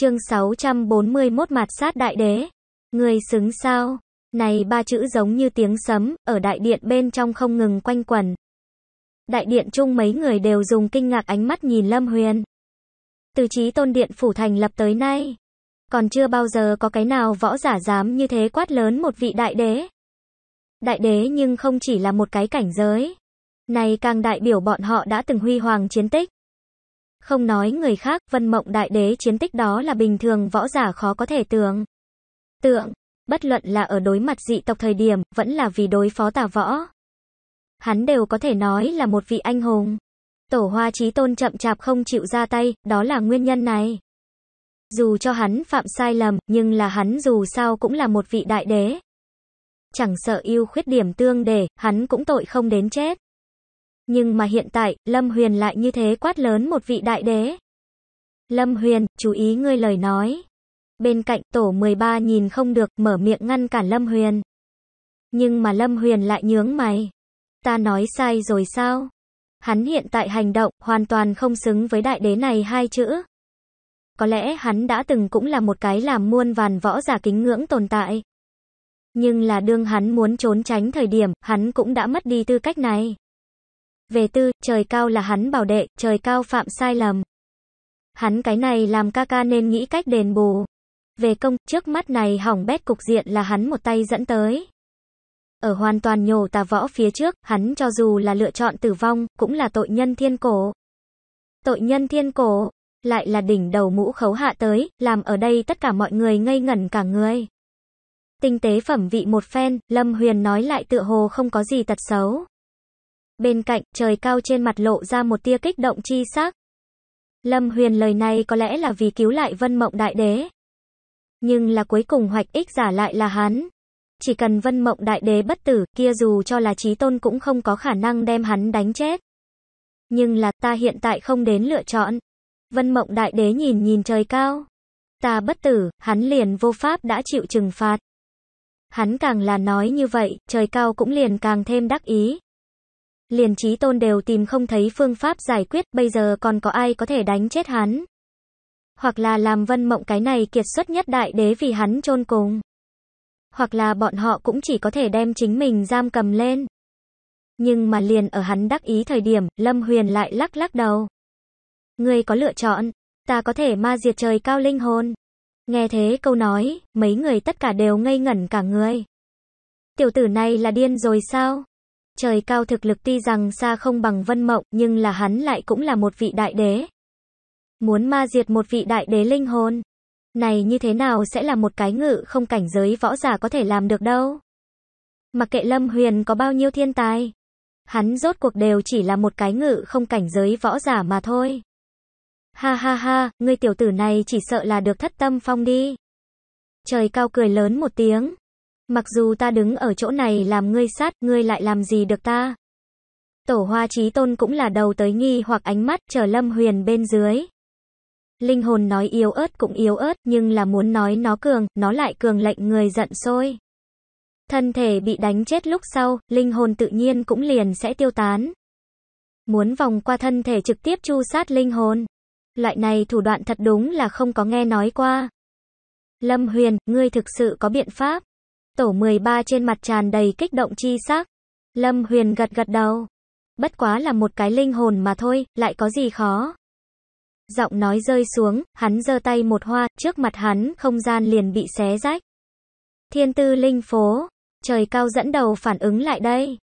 chương 641 mặt sát đại đế. Người xứng sao? Này ba chữ giống như tiếng sấm, ở đại điện bên trong không ngừng quanh quẩn. Đại điện chung mấy người đều dùng kinh ngạc ánh mắt nhìn Lâm Huyền. Từ trí tôn điện phủ thành lập tới nay, còn chưa bao giờ có cái nào võ giả dám như thế quát lớn một vị đại đế. Đại đế nhưng không chỉ là một cái cảnh giới. Này càng đại biểu bọn họ đã từng huy hoàng chiến tích. Không nói người khác, vân mộng đại đế chiến tích đó là bình thường võ giả khó có thể tưởng. Tượng, bất luận là ở đối mặt dị tộc thời điểm, vẫn là vì đối phó tà võ. Hắn đều có thể nói là một vị anh hùng. Tổ hoa trí tôn chậm chạp không chịu ra tay, đó là nguyên nhân này. Dù cho hắn phạm sai lầm, nhưng là hắn dù sao cũng là một vị đại đế. Chẳng sợ yêu khuyết điểm tương đề, hắn cũng tội không đến chết. Nhưng mà hiện tại, Lâm Huyền lại như thế quát lớn một vị đại đế. Lâm Huyền, chú ý ngươi lời nói. Bên cạnh tổ 13 nhìn không được, mở miệng ngăn cản Lâm Huyền. Nhưng mà Lâm Huyền lại nhướng mày. Ta nói sai rồi sao? Hắn hiện tại hành động, hoàn toàn không xứng với đại đế này hai chữ. Có lẽ hắn đã từng cũng là một cái làm muôn vàn võ giả kính ngưỡng tồn tại. Nhưng là đương hắn muốn trốn tránh thời điểm, hắn cũng đã mất đi tư cách này. Về tư, trời cao là hắn bảo đệ, trời cao phạm sai lầm. Hắn cái này làm ca ca nên nghĩ cách đền bù. Về công, trước mắt này hỏng bét cục diện là hắn một tay dẫn tới. Ở hoàn toàn nhổ tà võ phía trước, hắn cho dù là lựa chọn tử vong, cũng là tội nhân thiên cổ. Tội nhân thiên cổ, lại là đỉnh đầu mũ khấu hạ tới, làm ở đây tất cả mọi người ngây ngẩn cả người. Tinh tế phẩm vị một phen, Lâm Huyền nói lại tựa hồ không có gì tật xấu. Bên cạnh, trời cao trên mặt lộ ra một tia kích động chi sắc. Lâm Huyền lời này có lẽ là vì cứu lại Vân Mộng Đại Đế. Nhưng là cuối cùng hoạch ích giả lại là hắn. Chỉ cần Vân Mộng Đại Đế bất tử, kia dù cho là trí tôn cũng không có khả năng đem hắn đánh chết. Nhưng là ta hiện tại không đến lựa chọn. Vân Mộng Đại Đế nhìn nhìn trời cao. Ta bất tử, hắn liền vô pháp đã chịu trừng phạt. Hắn càng là nói như vậy, trời cao cũng liền càng thêm đắc ý liền trí tôn đều tìm không thấy phương pháp giải quyết, bây giờ còn có ai có thể đánh chết hắn. Hoặc là làm vân mộng cái này kiệt xuất nhất đại đế vì hắn chôn cùng. Hoặc là bọn họ cũng chỉ có thể đem chính mình giam cầm lên. Nhưng mà liền ở hắn đắc ý thời điểm, Lâm Huyền lại lắc lắc đầu. người có lựa chọn, ta có thể ma diệt trời cao linh hồn. Nghe thế câu nói, mấy người tất cả đều ngây ngẩn cả người. Tiểu tử này là điên rồi sao? trời cao thực lực tuy rằng xa không bằng vân mộng nhưng là hắn lại cũng là một vị đại đế. Muốn ma diệt một vị đại đế linh hồn. Này như thế nào sẽ là một cái ngự không cảnh giới võ giả có thể làm được đâu. Mặc kệ Lâm Huyền có bao nhiêu thiên tài. Hắn rốt cuộc đều chỉ là một cái ngự không cảnh giới võ giả mà thôi. Ha ha ha, ngươi tiểu tử này chỉ sợ là được thất tâm phong đi. Trời cao cười lớn một tiếng, Mặc dù ta đứng ở chỗ này làm ngươi sát, ngươi lại làm gì được ta? Tổ hoa trí tôn cũng là đầu tới nghi hoặc ánh mắt chờ lâm huyền bên dưới. Linh hồn nói yếu ớt cũng yếu ớt, nhưng là muốn nói nó cường, nó lại cường lệnh người giận sôi. Thân thể bị đánh chết lúc sau, linh hồn tự nhiên cũng liền sẽ tiêu tán. Muốn vòng qua thân thể trực tiếp chu sát linh hồn. Loại này thủ đoạn thật đúng là không có nghe nói qua. Lâm Huyền, ngươi thực sự có biện pháp tổ 13 trên mặt tràn đầy kích động chi sắc. Lâm Huyền gật gật đầu. Bất quá là một cái linh hồn mà thôi, lại có gì khó. Giọng nói rơi xuống, hắn giơ tay một hoa, trước mặt hắn, không gian liền bị xé rách. Thiên tư linh phố, trời cao dẫn đầu phản ứng lại đây.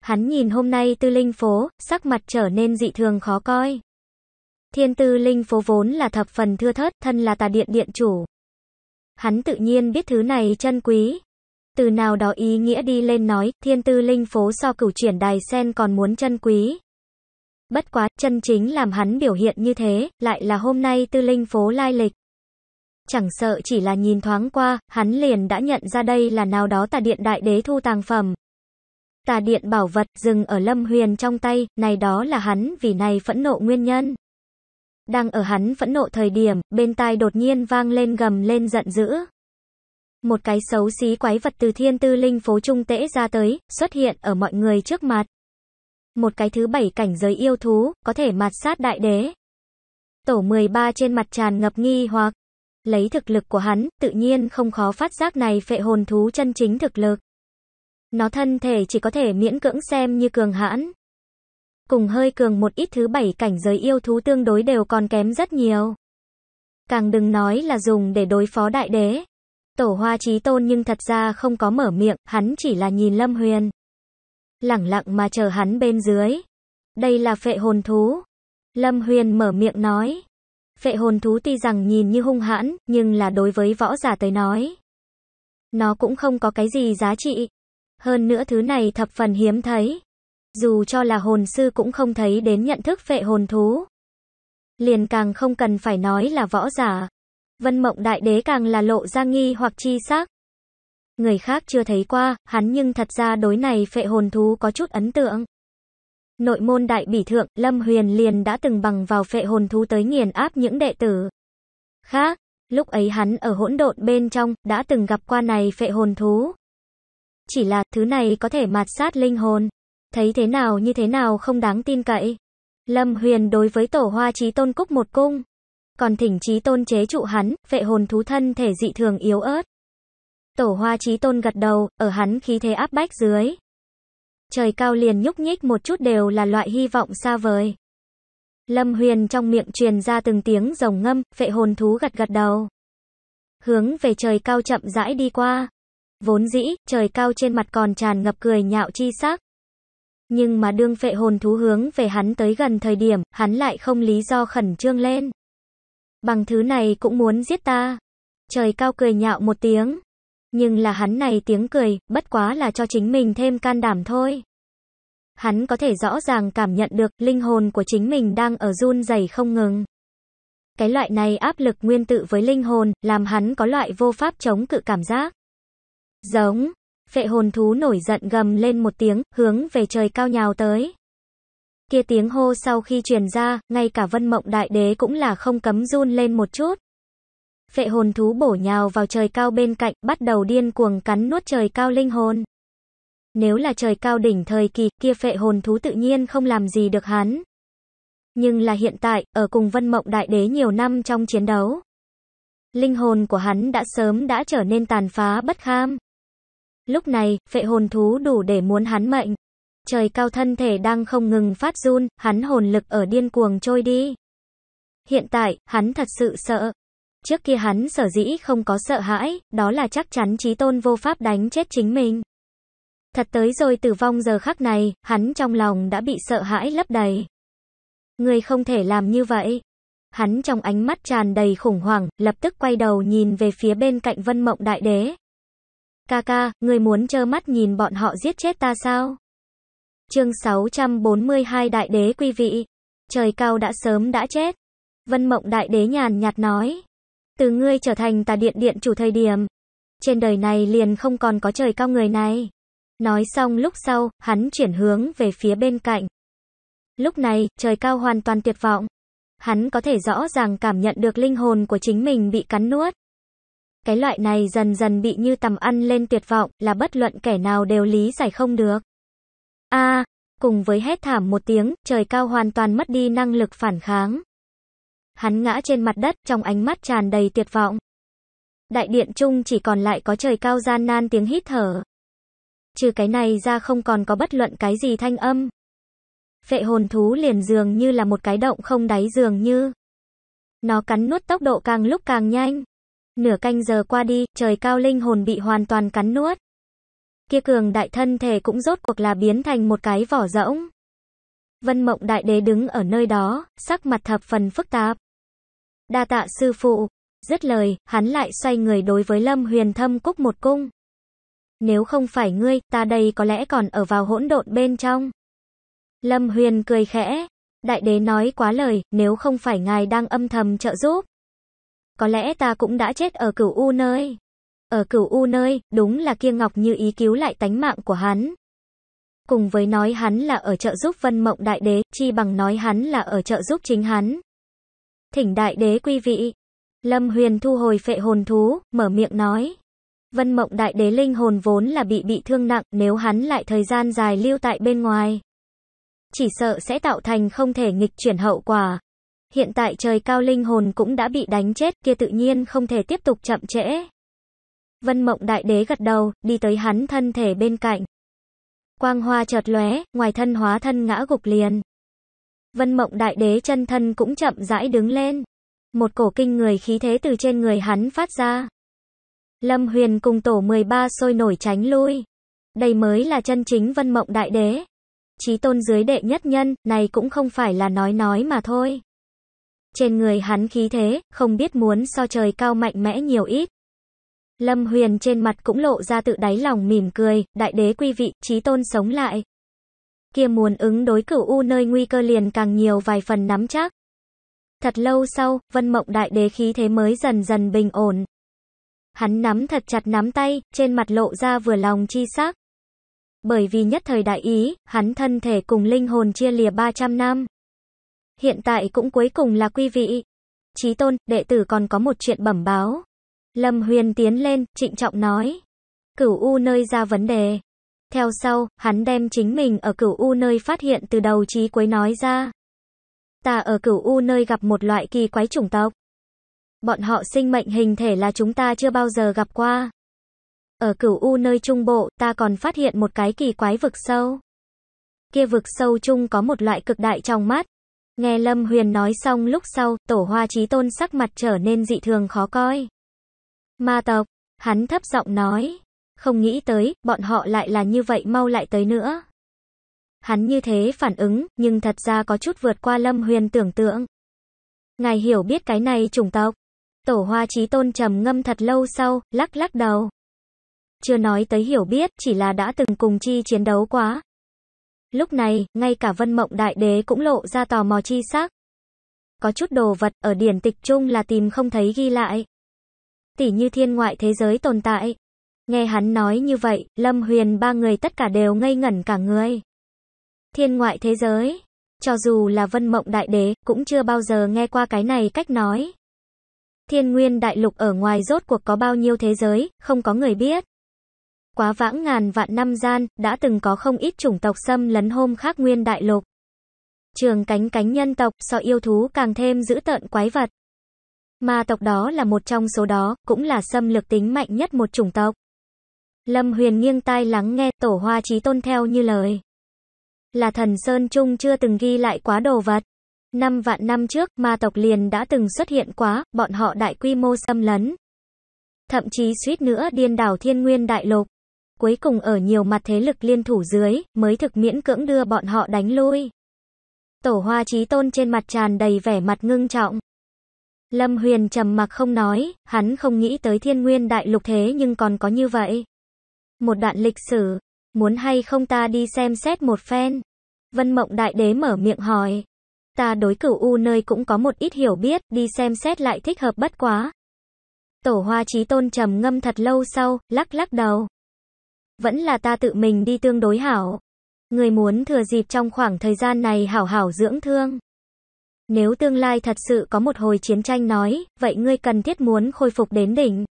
Hắn nhìn hôm nay tư linh phố, sắc mặt trở nên dị thường khó coi. Thiên tư linh phố vốn là thập phần thưa thớt, thân là tà điện điện chủ. Hắn tự nhiên biết thứ này chân quý từ nào đó ý nghĩa đi lên nói, thiên tư linh phố so cửu chuyển đài sen còn muốn chân quý. Bất quá, chân chính làm hắn biểu hiện như thế, lại là hôm nay tư linh phố lai lịch. Chẳng sợ chỉ là nhìn thoáng qua, hắn liền đã nhận ra đây là nào đó tà điện đại đế thu tàng phẩm. Tà điện bảo vật dừng ở lâm huyền trong tay, này đó là hắn vì này phẫn nộ nguyên nhân. Đang ở hắn phẫn nộ thời điểm, bên tai đột nhiên vang lên gầm lên giận dữ một cái xấu xí quái vật từ thiên tư linh phố trung tễ ra tới, xuất hiện ở mọi người trước mặt. Một cái thứ bảy cảnh giới yêu thú, có thể mạt sát đại đế. Tổ 13 trên mặt tràn ngập nghi hoặc, lấy thực lực của hắn, tự nhiên không khó phát giác này phệ hồn thú chân chính thực lực. Nó thân thể chỉ có thể miễn cưỡng xem như cường hãn. Cùng hơi cường một ít thứ bảy cảnh giới yêu thú tương đối đều còn kém rất nhiều. Càng đừng nói là dùng để đối phó đại đế. Tổ hoa trí tôn nhưng thật ra không có mở miệng, hắn chỉ là nhìn Lâm Huyền. Lẳng lặng mà chờ hắn bên dưới. Đây là phệ hồn thú. Lâm Huyền mở miệng nói. Phệ hồn thú tuy rằng nhìn như hung hãn, nhưng là đối với võ giả tới nói. Nó cũng không có cái gì giá trị. Hơn nữa thứ này thập phần hiếm thấy. Dù cho là hồn sư cũng không thấy đến nhận thức phệ hồn thú. Liền càng không cần phải nói là võ giả. Vân Mộng Đại Đế càng là lộ ra nghi hoặc chi sắc. Người khác chưa thấy qua, hắn nhưng thật ra đối này phệ hồn thú có chút ấn tượng. Nội môn đại bỉ thượng, Lâm Huyền liền đã từng bằng vào phệ hồn thú tới nghiền áp những đệ tử. Khác, lúc ấy hắn ở hỗn độn bên trong, đã từng gặp qua này phệ hồn thú. Chỉ là, thứ này có thể mạt sát linh hồn. Thấy thế nào như thế nào không đáng tin cậy. Lâm Huyền đối với tổ hoa trí tôn cúc một cung còn thỉnh trí tôn chế trụ hắn, phệ hồn thú thân thể dị thường yếu ớt. Tổ hoa trí tôn gật đầu, ở hắn khí thế áp bách dưới. Trời cao liền nhúc nhích một chút đều là loại hy vọng xa vời. Lâm huyền trong miệng truyền ra từng tiếng rồng ngâm, phệ hồn thú gật gật đầu. Hướng về trời cao chậm rãi đi qua. Vốn dĩ, trời cao trên mặt còn tràn ngập cười nhạo chi sắc. Nhưng mà đương phệ hồn thú hướng về hắn tới gần thời điểm, hắn lại không lý do khẩn trương lên. Bằng thứ này cũng muốn giết ta. Trời cao cười nhạo một tiếng. Nhưng là hắn này tiếng cười, bất quá là cho chính mình thêm can đảm thôi. Hắn có thể rõ ràng cảm nhận được linh hồn của chính mình đang ở run rẩy không ngừng. Cái loại này áp lực nguyên tự với linh hồn, làm hắn có loại vô pháp chống cự cảm giác. Giống, phệ hồn thú nổi giận gầm lên một tiếng, hướng về trời cao nhào tới kia tiếng hô sau khi truyền ra, ngay cả vân mộng đại đế cũng là không cấm run lên một chút. Phệ hồn thú bổ nhào vào trời cao bên cạnh, bắt đầu điên cuồng cắn nuốt trời cao linh hồn. Nếu là trời cao đỉnh thời kỳ, kia phệ hồn thú tự nhiên không làm gì được hắn. Nhưng là hiện tại, ở cùng vân mộng đại đế nhiều năm trong chiến đấu. Linh hồn của hắn đã sớm đã trở nên tàn phá bất kham. Lúc này, phệ hồn thú đủ để muốn hắn mệnh trời cao thân thể đang không ngừng phát run, hắn hồn lực ở điên cuồng trôi đi. Hiện tại, hắn thật sự sợ. Trước kia hắn sở dĩ không có sợ hãi, đó là chắc chắn trí tôn vô pháp đánh chết chính mình. Thật tới rồi tử vong giờ khắc này, hắn trong lòng đã bị sợ hãi lấp đầy. Người không thể làm như vậy. Hắn trong ánh mắt tràn đầy khủng hoảng, lập tức quay đầu nhìn về phía bên cạnh vân mộng đại đế. Ca ca, người muốn trơ mắt nhìn bọn họ giết chết ta sao? Chương 642 Đại đế quý vị, trời cao đã sớm đã chết. Vân Mộng Đại đế nhàn nhạt nói, từ ngươi trở thành tà điện điện chủ thời điểm, trên đời này liền không còn có trời cao người này. Nói xong lúc sau, hắn chuyển hướng về phía bên cạnh. Lúc này, trời cao hoàn toàn tuyệt vọng. Hắn có thể rõ ràng cảm nhận được linh hồn của chính mình bị cắn nuốt. Cái loại này dần dần bị như tầm ăn lên tuyệt vọng, là bất luận kẻ nào đều lý giải không được. A, cùng với hét thảm một tiếng, trời cao hoàn toàn mất đi năng lực phản kháng. Hắn ngã trên mặt đất, trong ánh mắt tràn đầy tuyệt vọng. Đại điện chung chỉ còn lại có trời cao gian nan tiếng hít thở. Trừ cái này ra không còn có bất luận cái gì thanh âm. Phệ hồn thú liền dường như là một cái động không đáy dường như. Nó cắn nuốt tốc độ càng lúc càng nhanh. Nửa canh giờ qua đi, trời cao linh hồn bị hoàn toàn cắn nuốt kia cường đại thân thể cũng rốt cuộc là biến thành một cái vỏ rỗng. Vân Mộng Đại Đế đứng ở nơi đó, sắc mặt thập phần phức tạp. Đa tạ sư phụ, dứt lời, hắn lại xoay người đối với Lâm Huyền Thâm cúc một cung. Nếu không phải ngươi, ta đây có lẽ còn ở vào hỗn độn bên trong. Lâm Huyền cười khẽ, đại đế nói quá lời, nếu không phải ngài đang âm thầm trợ giúp. Có lẽ ta cũng đã chết ở cửu u nơi. Ở cửu U nơi, đúng là kia Ngọc Như ý cứu lại tánh mạng của hắn. Cùng với nói hắn là ở trợ giúp Vân Mộng Đại Đế, chi bằng nói hắn là ở trợ giúp chính hắn. Thỉnh Đại Đế quý vị. Lâm Huyền thu hồi phệ hồn thú, mở miệng nói. Vân Mộng Đại Đế linh hồn vốn là bị bị thương nặng, nếu hắn lại thời gian dài lưu tại bên ngoài. Chỉ sợ sẽ tạo thành không thể nghịch chuyển hậu quả. Hiện tại trời cao linh hồn cũng đã bị đánh chết, kia tự nhiên không thể tiếp tục chậm trễ. Vân Mộng Đại Đế gật đầu, đi tới hắn thân thể bên cạnh. Quang hoa chợt lóe, ngoài thân hóa thân ngã gục liền. Vân Mộng Đại Đế chân thân cũng chậm rãi đứng lên. Một cổ kinh người khí thế từ trên người hắn phát ra. Lâm Huyền cùng tổ 13 sôi nổi tránh lui. Đây mới là chân chính Vân Mộng Đại Đế. Chí tôn dưới đệ nhất nhân, này cũng không phải là nói nói mà thôi. Trên người hắn khí thế, không biết muốn so trời cao mạnh mẽ nhiều ít. Lâm Huyền trên mặt cũng lộ ra tự đáy lòng mỉm cười, đại đế quý vị, trí tôn sống lại. Kia muốn ứng đối cửu u nơi nguy cơ liền càng nhiều vài phần nắm chắc. Thật lâu sau, vân mộng đại đế khí thế mới dần dần bình ổn. Hắn nắm thật chặt nắm tay, trên mặt lộ ra vừa lòng chi sắc. Bởi vì nhất thời đại ý, hắn thân thể cùng linh hồn chia lìa 300 năm. Hiện tại cũng cuối cùng là quý vị. Chí tôn, đệ tử còn có một chuyện bẩm báo. Lâm Huyền tiến lên, trịnh trọng nói. Cửu U nơi ra vấn đề. Theo sau, hắn đem chính mình ở cửu U nơi phát hiện từ đầu trí quấy nói ra. Ta ở cửu U nơi gặp một loại kỳ quái chủng tộc. Bọn họ sinh mệnh hình thể là chúng ta chưa bao giờ gặp qua. Ở cửu U nơi trung bộ, ta còn phát hiện một cái kỳ quái vực sâu. Kia vực sâu chung có một loại cực đại trong mắt. Nghe Lâm Huyền nói xong lúc sau, tổ hoa trí tôn sắc mặt trở nên dị thường khó coi. Ma tộc, hắn thấp giọng nói, không nghĩ tới, bọn họ lại là như vậy mau lại tới nữa. Hắn như thế phản ứng, nhưng thật ra có chút vượt qua Lâm Huyền tưởng tượng. Ngài hiểu biết cái này chủng tộc. Tổ hoa trí tôn trầm ngâm thật lâu sau, lắc lắc đầu. Chưa nói tới hiểu biết, chỉ là đã từng cùng chi chiến đấu quá. Lúc này, ngay cả vân mộng đại đế cũng lộ ra tò mò chi sắc. Có chút đồ vật ở điển tịch chung là tìm không thấy ghi lại tỉ như thiên ngoại thế giới tồn tại. Nghe hắn nói như vậy, Lâm Huyền ba người tất cả đều ngây ngẩn cả người. Thiên ngoại thế giới, cho dù là vân mộng đại đế, cũng chưa bao giờ nghe qua cái này cách nói. Thiên nguyên đại lục ở ngoài rốt cuộc có bao nhiêu thế giới, không có người biết. Quá vãng ngàn vạn năm gian, đã từng có không ít chủng tộc xâm lấn hôm khác nguyên đại lục. Trường cánh cánh nhân tộc, so yêu thú càng thêm giữ tợn quái vật. Ma tộc đó là một trong số đó, cũng là xâm lược tính mạnh nhất một chủng tộc. Lâm Huyền nghiêng tai lắng nghe tổ hoa trí tôn theo như lời. Là thần Sơn Trung chưa từng ghi lại quá đồ vật. Năm vạn năm trước, ma tộc liền đã từng xuất hiện quá, bọn họ đại quy mô xâm lấn. Thậm chí suýt nữa điên đảo thiên nguyên đại lục. Cuối cùng ở nhiều mặt thế lực liên thủ dưới, mới thực miễn cưỡng đưa bọn họ đánh lui. Tổ hoa trí tôn trên mặt tràn đầy vẻ mặt ngưng trọng. Lâm Huyền trầm mặc không nói, hắn không nghĩ tới thiên nguyên đại lục thế nhưng còn có như vậy. Một đoạn lịch sử, muốn hay không ta đi xem xét một phen. Vân Mộng Đại Đế mở miệng hỏi. Ta đối cửu U nơi cũng có một ít hiểu biết, đi xem xét lại thích hợp bất quá. Tổ hoa trí tôn trầm ngâm thật lâu sau, lắc lắc đầu. Vẫn là ta tự mình đi tương đối hảo. Người muốn thừa dịp trong khoảng thời gian này hảo hảo dưỡng thương. Nếu tương lai thật sự có một hồi chiến tranh nói, vậy ngươi cần thiết muốn khôi phục đến đỉnh.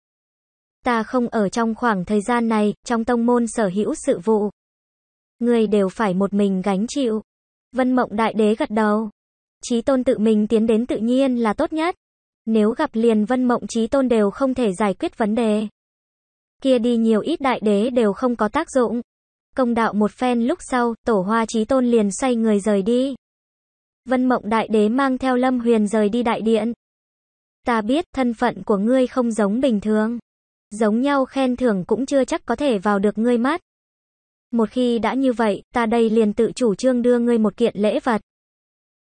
Ta không ở trong khoảng thời gian này, trong tông môn sở hữu sự vụ. Ngươi đều phải một mình gánh chịu. Vân mộng đại đế gật đầu. Chí tôn tự mình tiến đến tự nhiên là tốt nhất. Nếu gặp liền vân mộng chí tôn đều không thể giải quyết vấn đề. Kia đi nhiều ít đại đế đều không có tác dụng. Công đạo một phen lúc sau, tổ hoa chí tôn liền xoay người rời đi. Vân Mộng Đại Đế mang theo Lâm Huyền rời đi đại điện. Ta biết thân phận của ngươi không giống bình thường. Giống nhau khen thưởng cũng chưa chắc có thể vào được ngươi mắt. Một khi đã như vậy, ta đây liền tự chủ trương đưa ngươi một kiện lễ vật.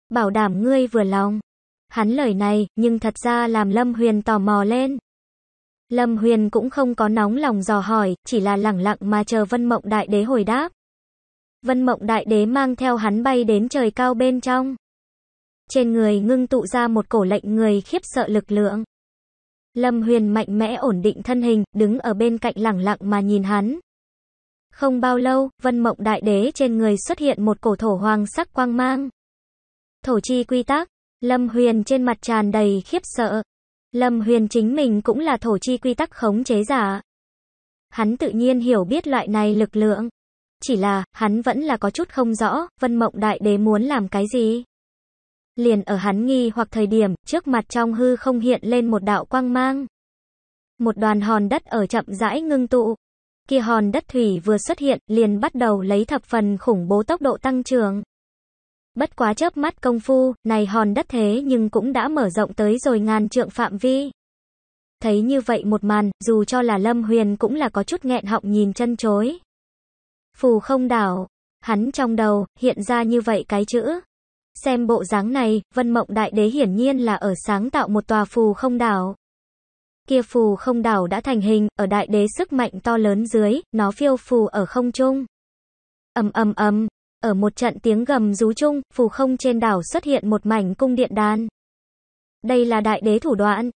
Bảo đảm ngươi vừa lòng. Hắn lời này, nhưng thật ra làm Lâm Huyền tò mò lên. Lâm Huyền cũng không có nóng lòng dò hỏi, chỉ là lẳng lặng mà chờ Vân Mộng Đại Đế hồi đáp. Vân Mộng Đại Đế mang theo hắn bay đến trời cao bên trong. Trên người ngưng tụ ra một cổ lệnh người khiếp sợ lực lượng. Lâm Huyền mạnh mẽ ổn định thân hình, đứng ở bên cạnh lẳng lặng mà nhìn hắn. Không bao lâu, vân mộng đại đế trên người xuất hiện một cổ thổ hoàng sắc quang mang. Thổ chi quy tắc, Lâm Huyền trên mặt tràn đầy khiếp sợ. Lâm Huyền chính mình cũng là thổ chi quy tắc khống chế giả. Hắn tự nhiên hiểu biết loại này lực lượng. Chỉ là, hắn vẫn là có chút không rõ, vân mộng đại đế muốn làm cái gì. Liền ở hắn nghi hoặc thời điểm, trước mặt trong hư không hiện lên một đạo quang mang. Một đoàn hòn đất ở chậm rãi ngưng tụ. Kia hòn đất thủy vừa xuất hiện, liền bắt đầu lấy thập phần khủng bố tốc độ tăng trưởng. Bất quá chớp mắt công phu, này hòn đất thế nhưng cũng đã mở rộng tới rồi ngàn trượng phạm vi. Thấy như vậy một màn, dù cho là Lâm Huyền cũng là có chút nghẹn họng nhìn chân chối. Phù không đảo, hắn trong đầu, hiện ra như vậy cái chữ. Xem bộ dáng này, Vân Mộng Đại Đế hiển nhiên là ở sáng tạo một tòa phù không đảo. Kia phù không đảo đã thành hình, ở đại đế sức mạnh to lớn dưới, nó phiêu phù ở không trung. Ầm ầm ầm, ở một trận tiếng gầm rú chung, phù không trên đảo xuất hiện một mảnh cung điện đan. Đây là đại đế thủ đoạn.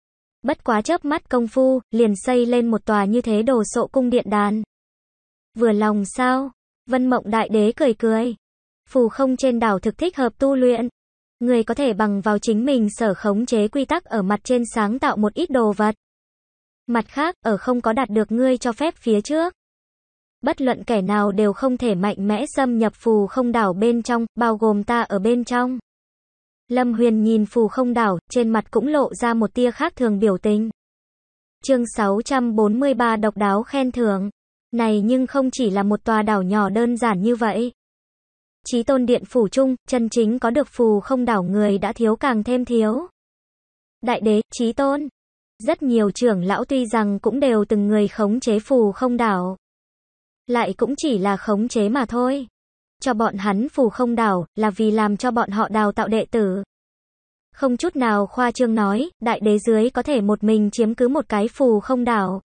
Bất quá chớp mắt công phu, liền xây lên một tòa như thế đồ sộ cung điện đan. Vừa lòng sao? Vân Mộng Đại Đế cười cười phù không trên đảo thực thích hợp tu luyện. Người có thể bằng vào chính mình sở khống chế quy tắc ở mặt trên sáng tạo một ít đồ vật. Mặt khác, ở không có đạt được ngươi cho phép phía trước. Bất luận kẻ nào đều không thể mạnh mẽ xâm nhập phù không đảo bên trong, bao gồm ta ở bên trong. Lâm Huyền nhìn phù không đảo, trên mặt cũng lộ ra một tia khác thường biểu tình. Chương 643 độc đáo khen thưởng. Này nhưng không chỉ là một tòa đảo nhỏ đơn giản như vậy chí tôn điện phủ chung, chân chính có được phù không đảo người đã thiếu càng thêm thiếu. Đại đế, chí tôn. Rất nhiều trưởng lão tuy rằng cũng đều từng người khống chế phù không đảo. Lại cũng chỉ là khống chế mà thôi. Cho bọn hắn phù không đảo là vì làm cho bọn họ đào tạo đệ tử. Không chút nào khoa trương nói, đại đế dưới có thể một mình chiếm cứ một cái phù không đảo.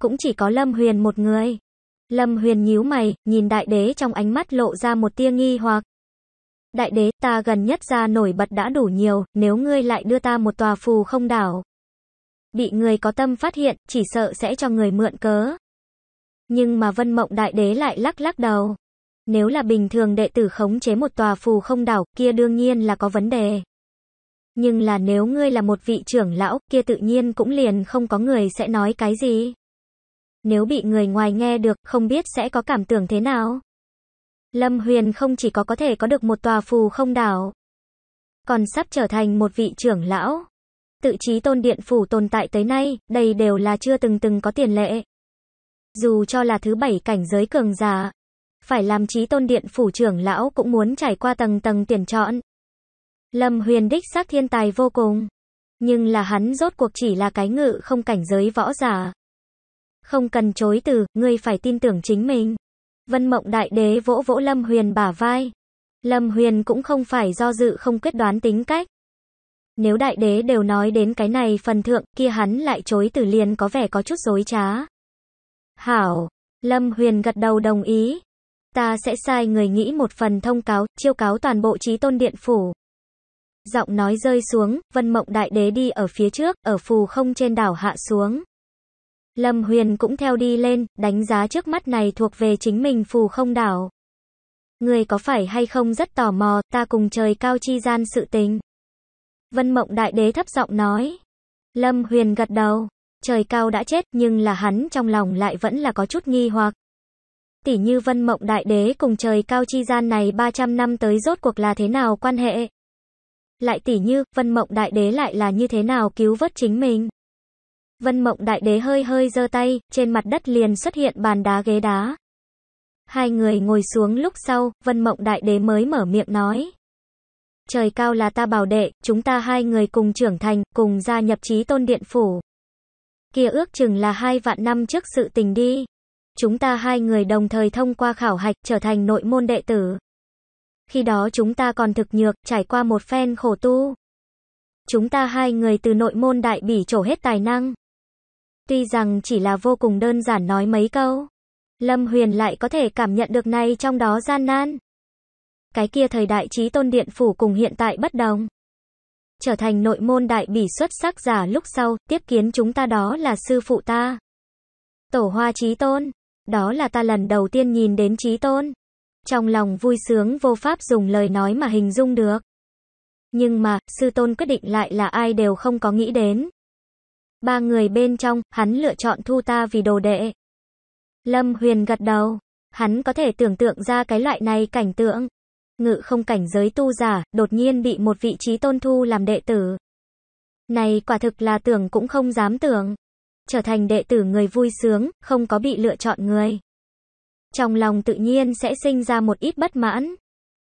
Cũng chỉ có Lâm Huyền một người. Lâm Huyền nhíu mày, nhìn đại đế trong ánh mắt lộ ra một tia nghi hoặc. Đại đế, ta gần nhất ra nổi bật đã đủ nhiều, nếu ngươi lại đưa ta một tòa phù không đảo. Bị người có tâm phát hiện, chỉ sợ sẽ cho người mượn cớ. Nhưng mà vân mộng đại đế lại lắc lắc đầu. Nếu là bình thường đệ tử khống chế một tòa phù không đảo, kia đương nhiên là có vấn đề. Nhưng là nếu ngươi là một vị trưởng lão, kia tự nhiên cũng liền không có người sẽ nói cái gì. Nếu bị người ngoài nghe được, không biết sẽ có cảm tưởng thế nào. Lâm Huyền không chỉ có có thể có được một tòa phù không đảo, còn sắp trở thành một vị trưởng lão. Tự trí tôn điện phủ tồn tại tới nay, đây đều là chưa từng từng có tiền lệ. Dù cho là thứ bảy cảnh giới cường giả, phải làm trí tôn điện phủ trưởng lão cũng muốn trải qua tầng tầng tuyển chọn. Lâm huyền đích xác thiên tài vô cùng. Nhưng là hắn rốt cuộc chỉ là cái ngự không cảnh giới võ giả không cần chối từ, ngươi phải tin tưởng chính mình. Vân Mộng Đại Đế vỗ vỗ Lâm Huyền bả vai. Lâm Huyền cũng không phải do dự không quyết đoán tính cách. Nếu Đại Đế đều nói đến cái này phần thượng, kia hắn lại chối từ liền có vẻ có chút dối trá. Hảo, Lâm Huyền gật đầu đồng ý. Ta sẽ sai người nghĩ một phần thông cáo, chiêu cáo toàn bộ trí tôn điện phủ. Giọng nói rơi xuống, Vân Mộng Đại Đế đi ở phía trước, ở phù không trên đảo hạ xuống. Lâm Huyền cũng theo đi lên, đánh giá trước mắt này thuộc về chính mình phù không đảo. Người có phải hay không rất tò mò, ta cùng trời cao chi gian sự tình. Vân Mộng Đại Đế thấp giọng nói. Lâm Huyền gật đầu. Trời cao đã chết nhưng là hắn trong lòng lại vẫn là có chút nghi hoặc. Tỷ như Vân Mộng Đại Đế cùng trời cao chi gian này 300 năm tới rốt cuộc là thế nào quan hệ. Lại tỷ như Vân Mộng Đại Đế lại là như thế nào cứu vớt chính mình. Vân Mộng Đại Đế hơi hơi giơ tay, trên mặt đất liền xuất hiện bàn đá ghế đá. Hai người ngồi xuống lúc sau, Vân Mộng Đại Đế mới mở miệng nói. Trời cao là ta bảo đệ, chúng ta hai người cùng trưởng thành, cùng gia nhập trí tôn điện phủ. Kia ước chừng là hai vạn năm trước sự tình đi. Chúng ta hai người đồng thời thông qua khảo hạch trở thành nội môn đệ tử. Khi đó chúng ta còn thực nhược, trải qua một phen khổ tu. Chúng ta hai người từ nội môn đại bỉ trổ hết tài năng. Tuy rằng chỉ là vô cùng đơn giản nói mấy câu, Lâm Huyền lại có thể cảm nhận được này trong đó gian nan. Cái kia thời đại trí tôn điện phủ cùng hiện tại bất đồng. Trở thành nội môn đại bỉ xuất sắc giả lúc sau, tiếp kiến chúng ta đó là sư phụ ta. Tổ hoa trí tôn, đó là ta lần đầu tiên nhìn đến trí tôn. Trong lòng vui sướng vô pháp dùng lời nói mà hình dung được. Nhưng mà, sư tôn quyết định lại là ai đều không có nghĩ đến. Ba người bên trong, hắn lựa chọn thu ta vì đồ đệ. Lâm Huyền gật đầu. Hắn có thể tưởng tượng ra cái loại này cảnh tượng. Ngự không cảnh giới tu giả, đột nhiên bị một vị trí tôn thu làm đệ tử. Này quả thực là tưởng cũng không dám tưởng. Trở thành đệ tử người vui sướng, không có bị lựa chọn người. Trong lòng tự nhiên sẽ sinh ra một ít bất mãn.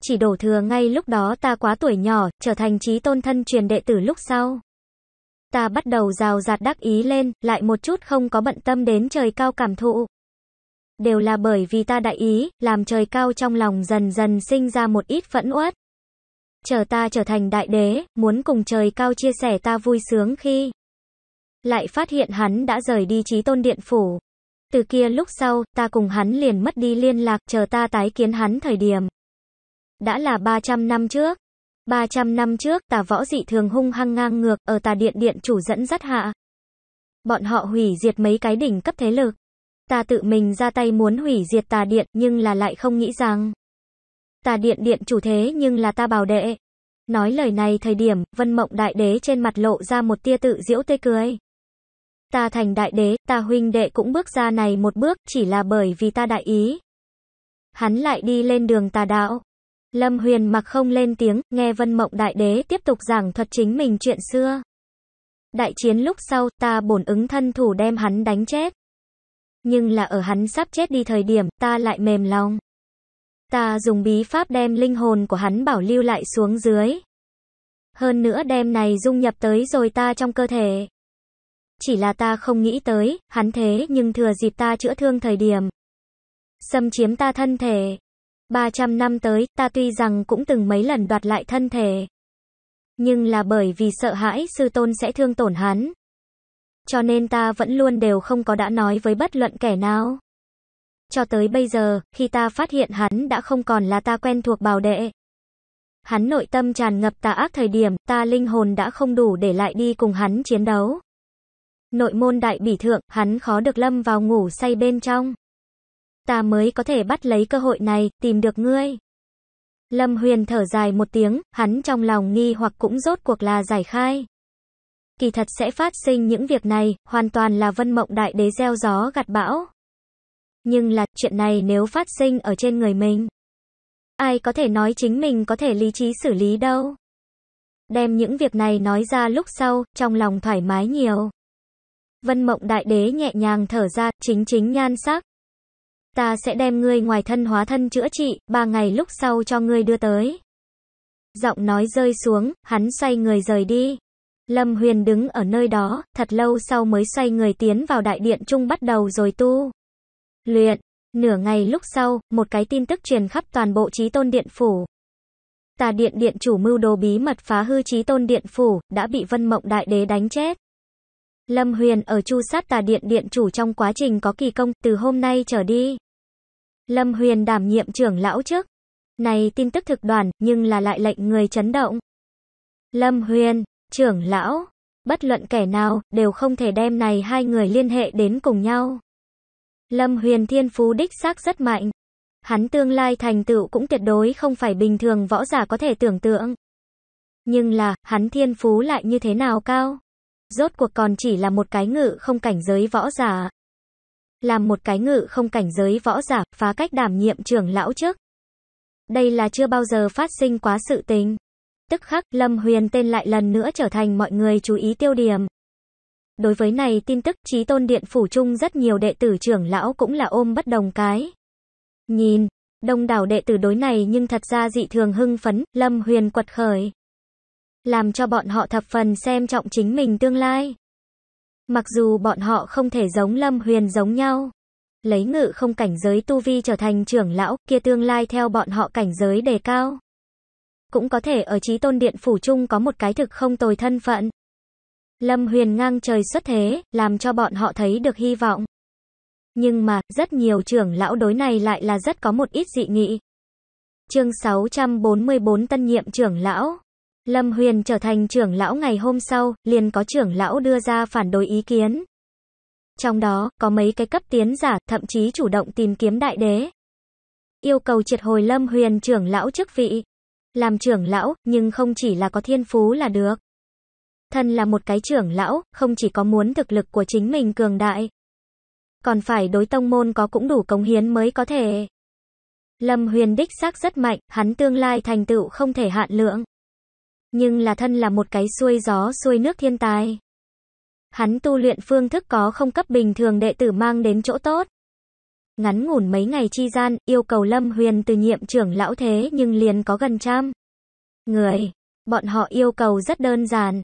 Chỉ đổ thừa ngay lúc đó ta quá tuổi nhỏ, trở thành trí tôn thân truyền đệ tử lúc sau ta bắt đầu rào rạt đắc ý lên, lại một chút không có bận tâm đến trời cao cảm thụ. Đều là bởi vì ta đại ý, làm trời cao trong lòng dần dần sinh ra một ít phẫn uất. Chờ ta trở thành đại đế, muốn cùng trời cao chia sẻ ta vui sướng khi lại phát hiện hắn đã rời đi trí tôn điện phủ. Từ kia lúc sau, ta cùng hắn liền mất đi liên lạc chờ ta tái kiến hắn thời điểm. Đã là 300 năm trước, 300 năm trước, tà võ dị thường hung hăng ngang ngược, ở tà điện điện chủ dẫn dắt hạ. Bọn họ hủy diệt mấy cái đỉnh cấp thế lực. Ta tự mình ra tay muốn hủy diệt tà điện, nhưng là lại không nghĩ rằng. Tà điện điện chủ thế nhưng là ta bảo đệ. Nói lời này thời điểm, vân mộng đại đế trên mặt lộ ra một tia tự diễu tê cười. Ta thành đại đế, ta huynh đệ cũng bước ra này một bước, chỉ là bởi vì ta đại ý. Hắn lại đi lên đường tà đạo. Lâm Huyền mặc không lên tiếng, nghe Vân Mộng Đại Đế tiếp tục giảng thuật chính mình chuyện xưa. Đại chiến lúc sau, ta bổn ứng thân thủ đem hắn đánh chết. Nhưng là ở hắn sắp chết đi thời điểm, ta lại mềm lòng. Ta dùng bí pháp đem linh hồn của hắn bảo lưu lại xuống dưới. Hơn nữa đem này dung nhập tới rồi ta trong cơ thể. Chỉ là ta không nghĩ tới, hắn thế nhưng thừa dịp ta chữa thương thời điểm. Xâm chiếm ta thân thể. 300 năm tới, ta tuy rằng cũng từng mấy lần đoạt lại thân thể. Nhưng là bởi vì sợ hãi sư tôn sẽ thương tổn hắn. Cho nên ta vẫn luôn đều không có đã nói với bất luận kẻ nào. Cho tới bây giờ, khi ta phát hiện hắn đã không còn là ta quen thuộc bảo đệ. Hắn nội tâm tràn ngập tà ác thời điểm, ta linh hồn đã không đủ để lại đi cùng hắn chiến đấu. Nội môn đại bỉ thượng, hắn khó được lâm vào ngủ say bên trong ta mới có thể bắt lấy cơ hội này, tìm được ngươi. Lâm Huyền thở dài một tiếng, hắn trong lòng nghi hoặc cũng rốt cuộc là giải khai. Kỳ thật sẽ phát sinh những việc này, hoàn toàn là vân mộng đại đế gieo gió gặt bão. Nhưng là, chuyện này nếu phát sinh ở trên người mình. Ai có thể nói chính mình có thể lý trí xử lý đâu. Đem những việc này nói ra lúc sau, trong lòng thoải mái nhiều. Vân mộng đại đế nhẹ nhàng thở ra, chính chính nhan sắc. Ta sẽ đem ngươi ngoài thân hóa thân chữa trị, ba ngày lúc sau cho ngươi đưa tới. Giọng nói rơi xuống, hắn xoay người rời đi. Lâm Huyền đứng ở nơi đó, thật lâu sau mới xoay người tiến vào đại điện trung bắt đầu rồi tu. Luyện, nửa ngày lúc sau, một cái tin tức truyền khắp toàn bộ trí tôn điện phủ. Tà điện điện chủ mưu đồ bí mật phá hư trí tôn điện phủ, đã bị vân mộng đại đế đánh chết. Lâm Huyền ở Chu Sát Tà Điện Điện chủ trong quá trình có kỳ công từ hôm nay trở đi. Lâm Huyền đảm nhiệm trưởng lão trước. Này tin tức thực đoàn, nhưng là lại lệnh người chấn động. Lâm Huyền, trưởng lão, bất luận kẻ nào, đều không thể đem này hai người liên hệ đến cùng nhau. Lâm Huyền thiên phú đích xác rất mạnh. Hắn tương lai thành tựu cũng tuyệt đối không phải bình thường võ giả có thể tưởng tượng. Nhưng là, hắn thiên phú lại như thế nào cao? rốt cuộc còn chỉ là một cái ngự không cảnh giới võ giả. Làm một cái ngự không cảnh giới võ giả, phá cách đảm nhiệm trưởng lão trước. Đây là chưa bao giờ phát sinh quá sự tình. Tức khắc, Lâm Huyền tên lại lần nữa trở thành mọi người chú ý tiêu điểm. Đối với này tin tức trí tôn điện phủ chung rất nhiều đệ tử trưởng lão cũng là ôm bất đồng cái. Nhìn, đông đảo đệ tử đối này nhưng thật ra dị thường hưng phấn, Lâm Huyền quật khởi làm cho bọn họ thập phần xem trọng chính mình tương lai. Mặc dù bọn họ không thể giống Lâm Huyền giống nhau, lấy ngự không cảnh giới tu vi trở thành trưởng lão, kia tương lai theo bọn họ cảnh giới đề cao. Cũng có thể ở chí tôn điện phủ chung có một cái thực không tồi thân phận. Lâm Huyền ngang trời xuất thế, làm cho bọn họ thấy được hy vọng. Nhưng mà, rất nhiều trưởng lão đối này lại là rất có một ít dị nghị. Chương 644 tân nhiệm trưởng lão Lâm Huyền trở thành trưởng lão ngày hôm sau, liền có trưởng lão đưa ra phản đối ý kiến. Trong đó, có mấy cái cấp tiến giả, thậm chí chủ động tìm kiếm đại đế. Yêu cầu triệt hồi Lâm Huyền trưởng lão chức vị. Làm trưởng lão, nhưng không chỉ là có thiên phú là được. Thân là một cái trưởng lão, không chỉ có muốn thực lực của chính mình cường đại. Còn phải đối tông môn có cũng đủ cống hiến mới có thể. Lâm Huyền đích xác rất mạnh, hắn tương lai thành tựu không thể hạn lượng nhưng là thân là một cái xuôi gió xuôi nước thiên tài. Hắn tu luyện phương thức có không cấp bình thường đệ tử mang đến chỗ tốt. Ngắn ngủn mấy ngày chi gian, yêu cầu Lâm Huyền từ nhiệm trưởng lão thế nhưng liền có gần trăm. Người, bọn họ yêu cầu rất đơn giản.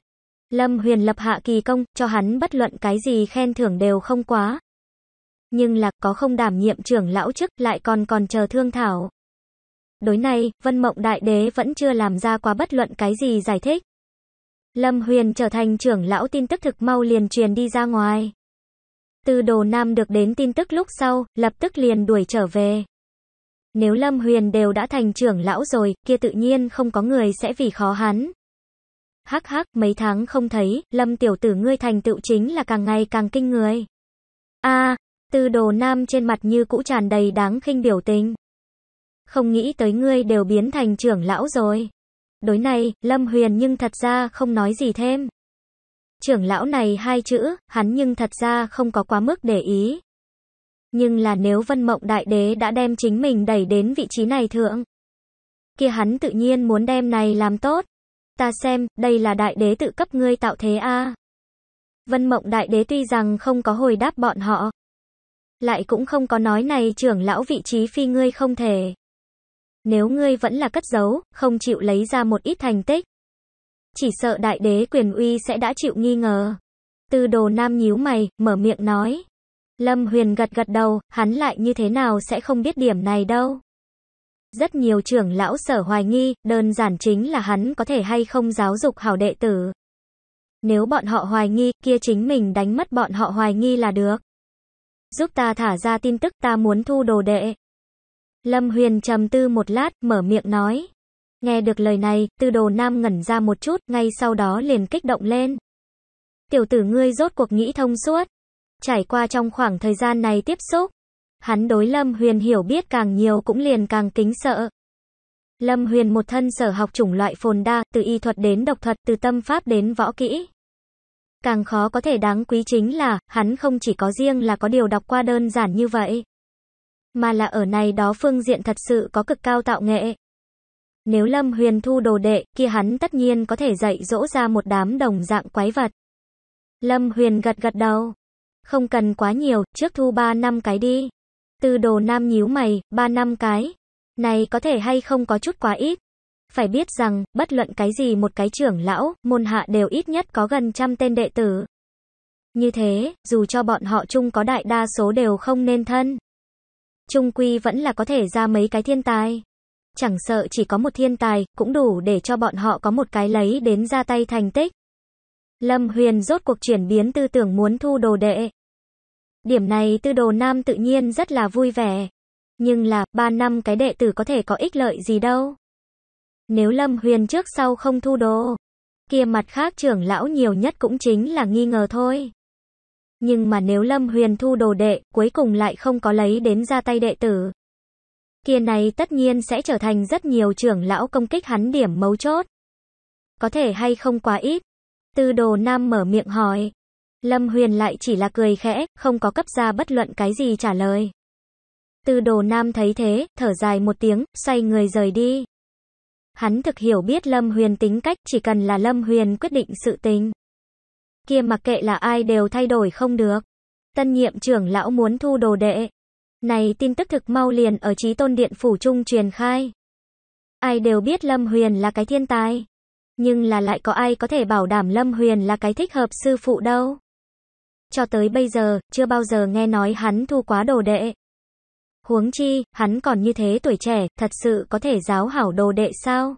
Lâm Huyền lập hạ kỳ công, cho hắn bất luận cái gì khen thưởng đều không quá. Nhưng là có không đảm nhiệm trưởng lão chức lại còn còn chờ thương thảo. Đối này, Vân Mộng Đại Đế vẫn chưa làm ra quá bất luận cái gì giải thích. Lâm Huyền trở thành trưởng lão tin tức thực mau liền truyền đi ra ngoài. Từ đồ nam được đến tin tức lúc sau, lập tức liền đuổi trở về. Nếu Lâm Huyền đều đã thành trưởng lão rồi, kia tự nhiên không có người sẽ vì khó hắn. Hắc hắc, mấy tháng không thấy, Lâm tiểu tử ngươi thành tựu chính là càng ngày càng kinh người. A, à, từ đồ nam trên mặt như cũ tràn đầy đáng khinh biểu tình không nghĩ tới ngươi đều biến thành trưởng lão rồi. Đối này, Lâm Huyền nhưng thật ra không nói gì thêm. Trưởng lão này hai chữ, hắn nhưng thật ra không có quá mức để ý. Nhưng là nếu Vân Mộng Đại Đế đã đem chính mình đẩy đến vị trí này thượng, kia hắn tự nhiên muốn đem này làm tốt. Ta xem, đây là đại đế tự cấp ngươi tạo thế a. Vân Mộng Đại Đế tuy rằng không có hồi đáp bọn họ, lại cũng không có nói này trưởng lão vị trí phi ngươi không thể. Nếu ngươi vẫn là cất giấu, không chịu lấy ra một ít thành tích, chỉ sợ đại đế quyền uy sẽ đã chịu nghi ngờ. Tư đồ nam nhíu mày, mở miệng nói. Lâm Huyền gật gật đầu, hắn lại như thế nào sẽ không biết điểm này đâu. Rất nhiều trưởng lão sở hoài nghi, đơn giản chính là hắn có thể hay không giáo dục hảo đệ tử. Nếu bọn họ hoài nghi, kia chính mình đánh mất bọn họ hoài nghi là được. Giúp ta thả ra tin tức ta muốn thu đồ đệ. Lâm Huyền trầm tư một lát, mở miệng nói. Nghe được lời này, tư đồ nam ngẩn ra một chút, ngay sau đó liền kích động lên. Tiểu tử ngươi rốt cuộc nghĩ thông suốt. Trải qua trong khoảng thời gian này tiếp xúc, hắn đối Lâm Huyền hiểu biết càng nhiều cũng liền càng kính sợ. Lâm Huyền một thân sở học chủng loại phồn đa, từ y thuật đến độc thuật, từ tâm pháp đến võ kỹ. Càng khó có thể đáng quý chính là, hắn không chỉ có riêng là có điều đọc qua đơn giản như vậy mà là ở này đó phương diện thật sự có cực cao tạo nghệ. Nếu Lâm Huyền thu đồ đệ, kia hắn tất nhiên có thể dạy dỗ ra một đám đồng dạng quái vật. Lâm Huyền gật gật đầu. Không cần quá nhiều, trước thu ba năm cái đi. Từ đồ nam nhíu mày, ba năm cái. Này có thể hay không có chút quá ít. Phải biết rằng, bất luận cái gì một cái trưởng lão, môn hạ đều ít nhất có gần trăm tên đệ tử. Như thế, dù cho bọn họ chung có đại đa số đều không nên thân trung quy vẫn là có thể ra mấy cái thiên tài. Chẳng sợ chỉ có một thiên tài, cũng đủ để cho bọn họ có một cái lấy đến ra tay thành tích. Lâm Huyền rốt cuộc chuyển biến tư tưởng muốn thu đồ đệ. Điểm này tư đồ nam tự nhiên rất là vui vẻ. Nhưng là, ba năm cái đệ tử có thể có ích lợi gì đâu. Nếu Lâm Huyền trước sau không thu đồ, kia mặt khác trưởng lão nhiều nhất cũng chính là nghi ngờ thôi. Nhưng mà nếu Lâm Huyền thu đồ đệ, cuối cùng lại không có lấy đến ra tay đệ tử. Kia này tất nhiên sẽ trở thành rất nhiều trưởng lão công kích hắn điểm mấu chốt. Có thể hay không quá ít. Tư đồ nam mở miệng hỏi. Lâm Huyền lại chỉ là cười khẽ, không có cấp ra bất luận cái gì trả lời. Tư đồ nam thấy thế, thở dài một tiếng, xoay người rời đi. Hắn thực hiểu biết Lâm Huyền tính cách chỉ cần là Lâm Huyền quyết định sự tình kia mặc kệ là ai đều thay đổi không được. Tân nhiệm trưởng lão muốn thu đồ đệ. Này tin tức thực mau liền ở trí tôn điện phủ trung truyền khai. Ai đều biết Lâm Huyền là cái thiên tài. Nhưng là lại có ai có thể bảo đảm Lâm Huyền là cái thích hợp sư phụ đâu. Cho tới bây giờ, chưa bao giờ nghe nói hắn thu quá đồ đệ. Huống chi, hắn còn như thế tuổi trẻ, thật sự có thể giáo hảo đồ đệ sao?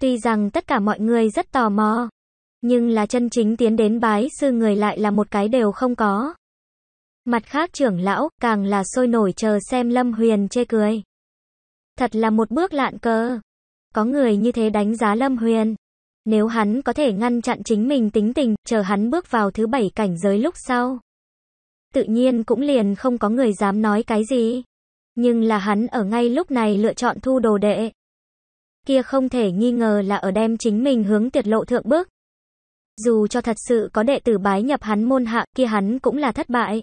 Tuy rằng tất cả mọi người rất tò mò, nhưng là chân chính tiến đến bái sư người lại là một cái đều không có. Mặt khác trưởng lão, càng là sôi nổi chờ xem Lâm Huyền chê cười. Thật là một bước lạn cơ. Có người như thế đánh giá Lâm Huyền. Nếu hắn có thể ngăn chặn chính mình tính tình, chờ hắn bước vào thứ bảy cảnh giới lúc sau. Tự nhiên cũng liền không có người dám nói cái gì. Nhưng là hắn ở ngay lúc này lựa chọn thu đồ đệ. Kia không thể nghi ngờ là ở đem chính mình hướng tiệt lộ thượng bước dù cho thật sự có đệ tử bái nhập hắn môn hạ, kia hắn cũng là thất bại.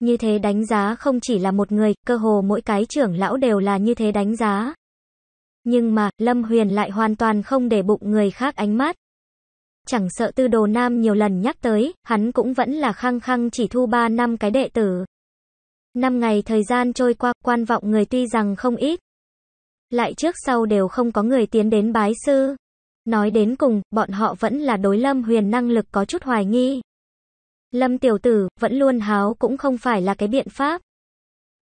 Như thế đánh giá không chỉ là một người, cơ hồ mỗi cái trưởng lão đều là như thế đánh giá. Nhưng mà, Lâm Huyền lại hoàn toàn không để bụng người khác ánh mắt. Chẳng sợ tư đồ nam nhiều lần nhắc tới, hắn cũng vẫn là khăng khăng chỉ thu ba năm cái đệ tử. Năm ngày thời gian trôi qua, quan vọng người tuy rằng không ít. Lại trước sau đều không có người tiến đến bái sư. Nói đến cùng, bọn họ vẫn là đối Lâm Huyền năng lực có chút hoài nghi. Lâm tiểu tử, vẫn luôn háo cũng không phải là cái biện pháp.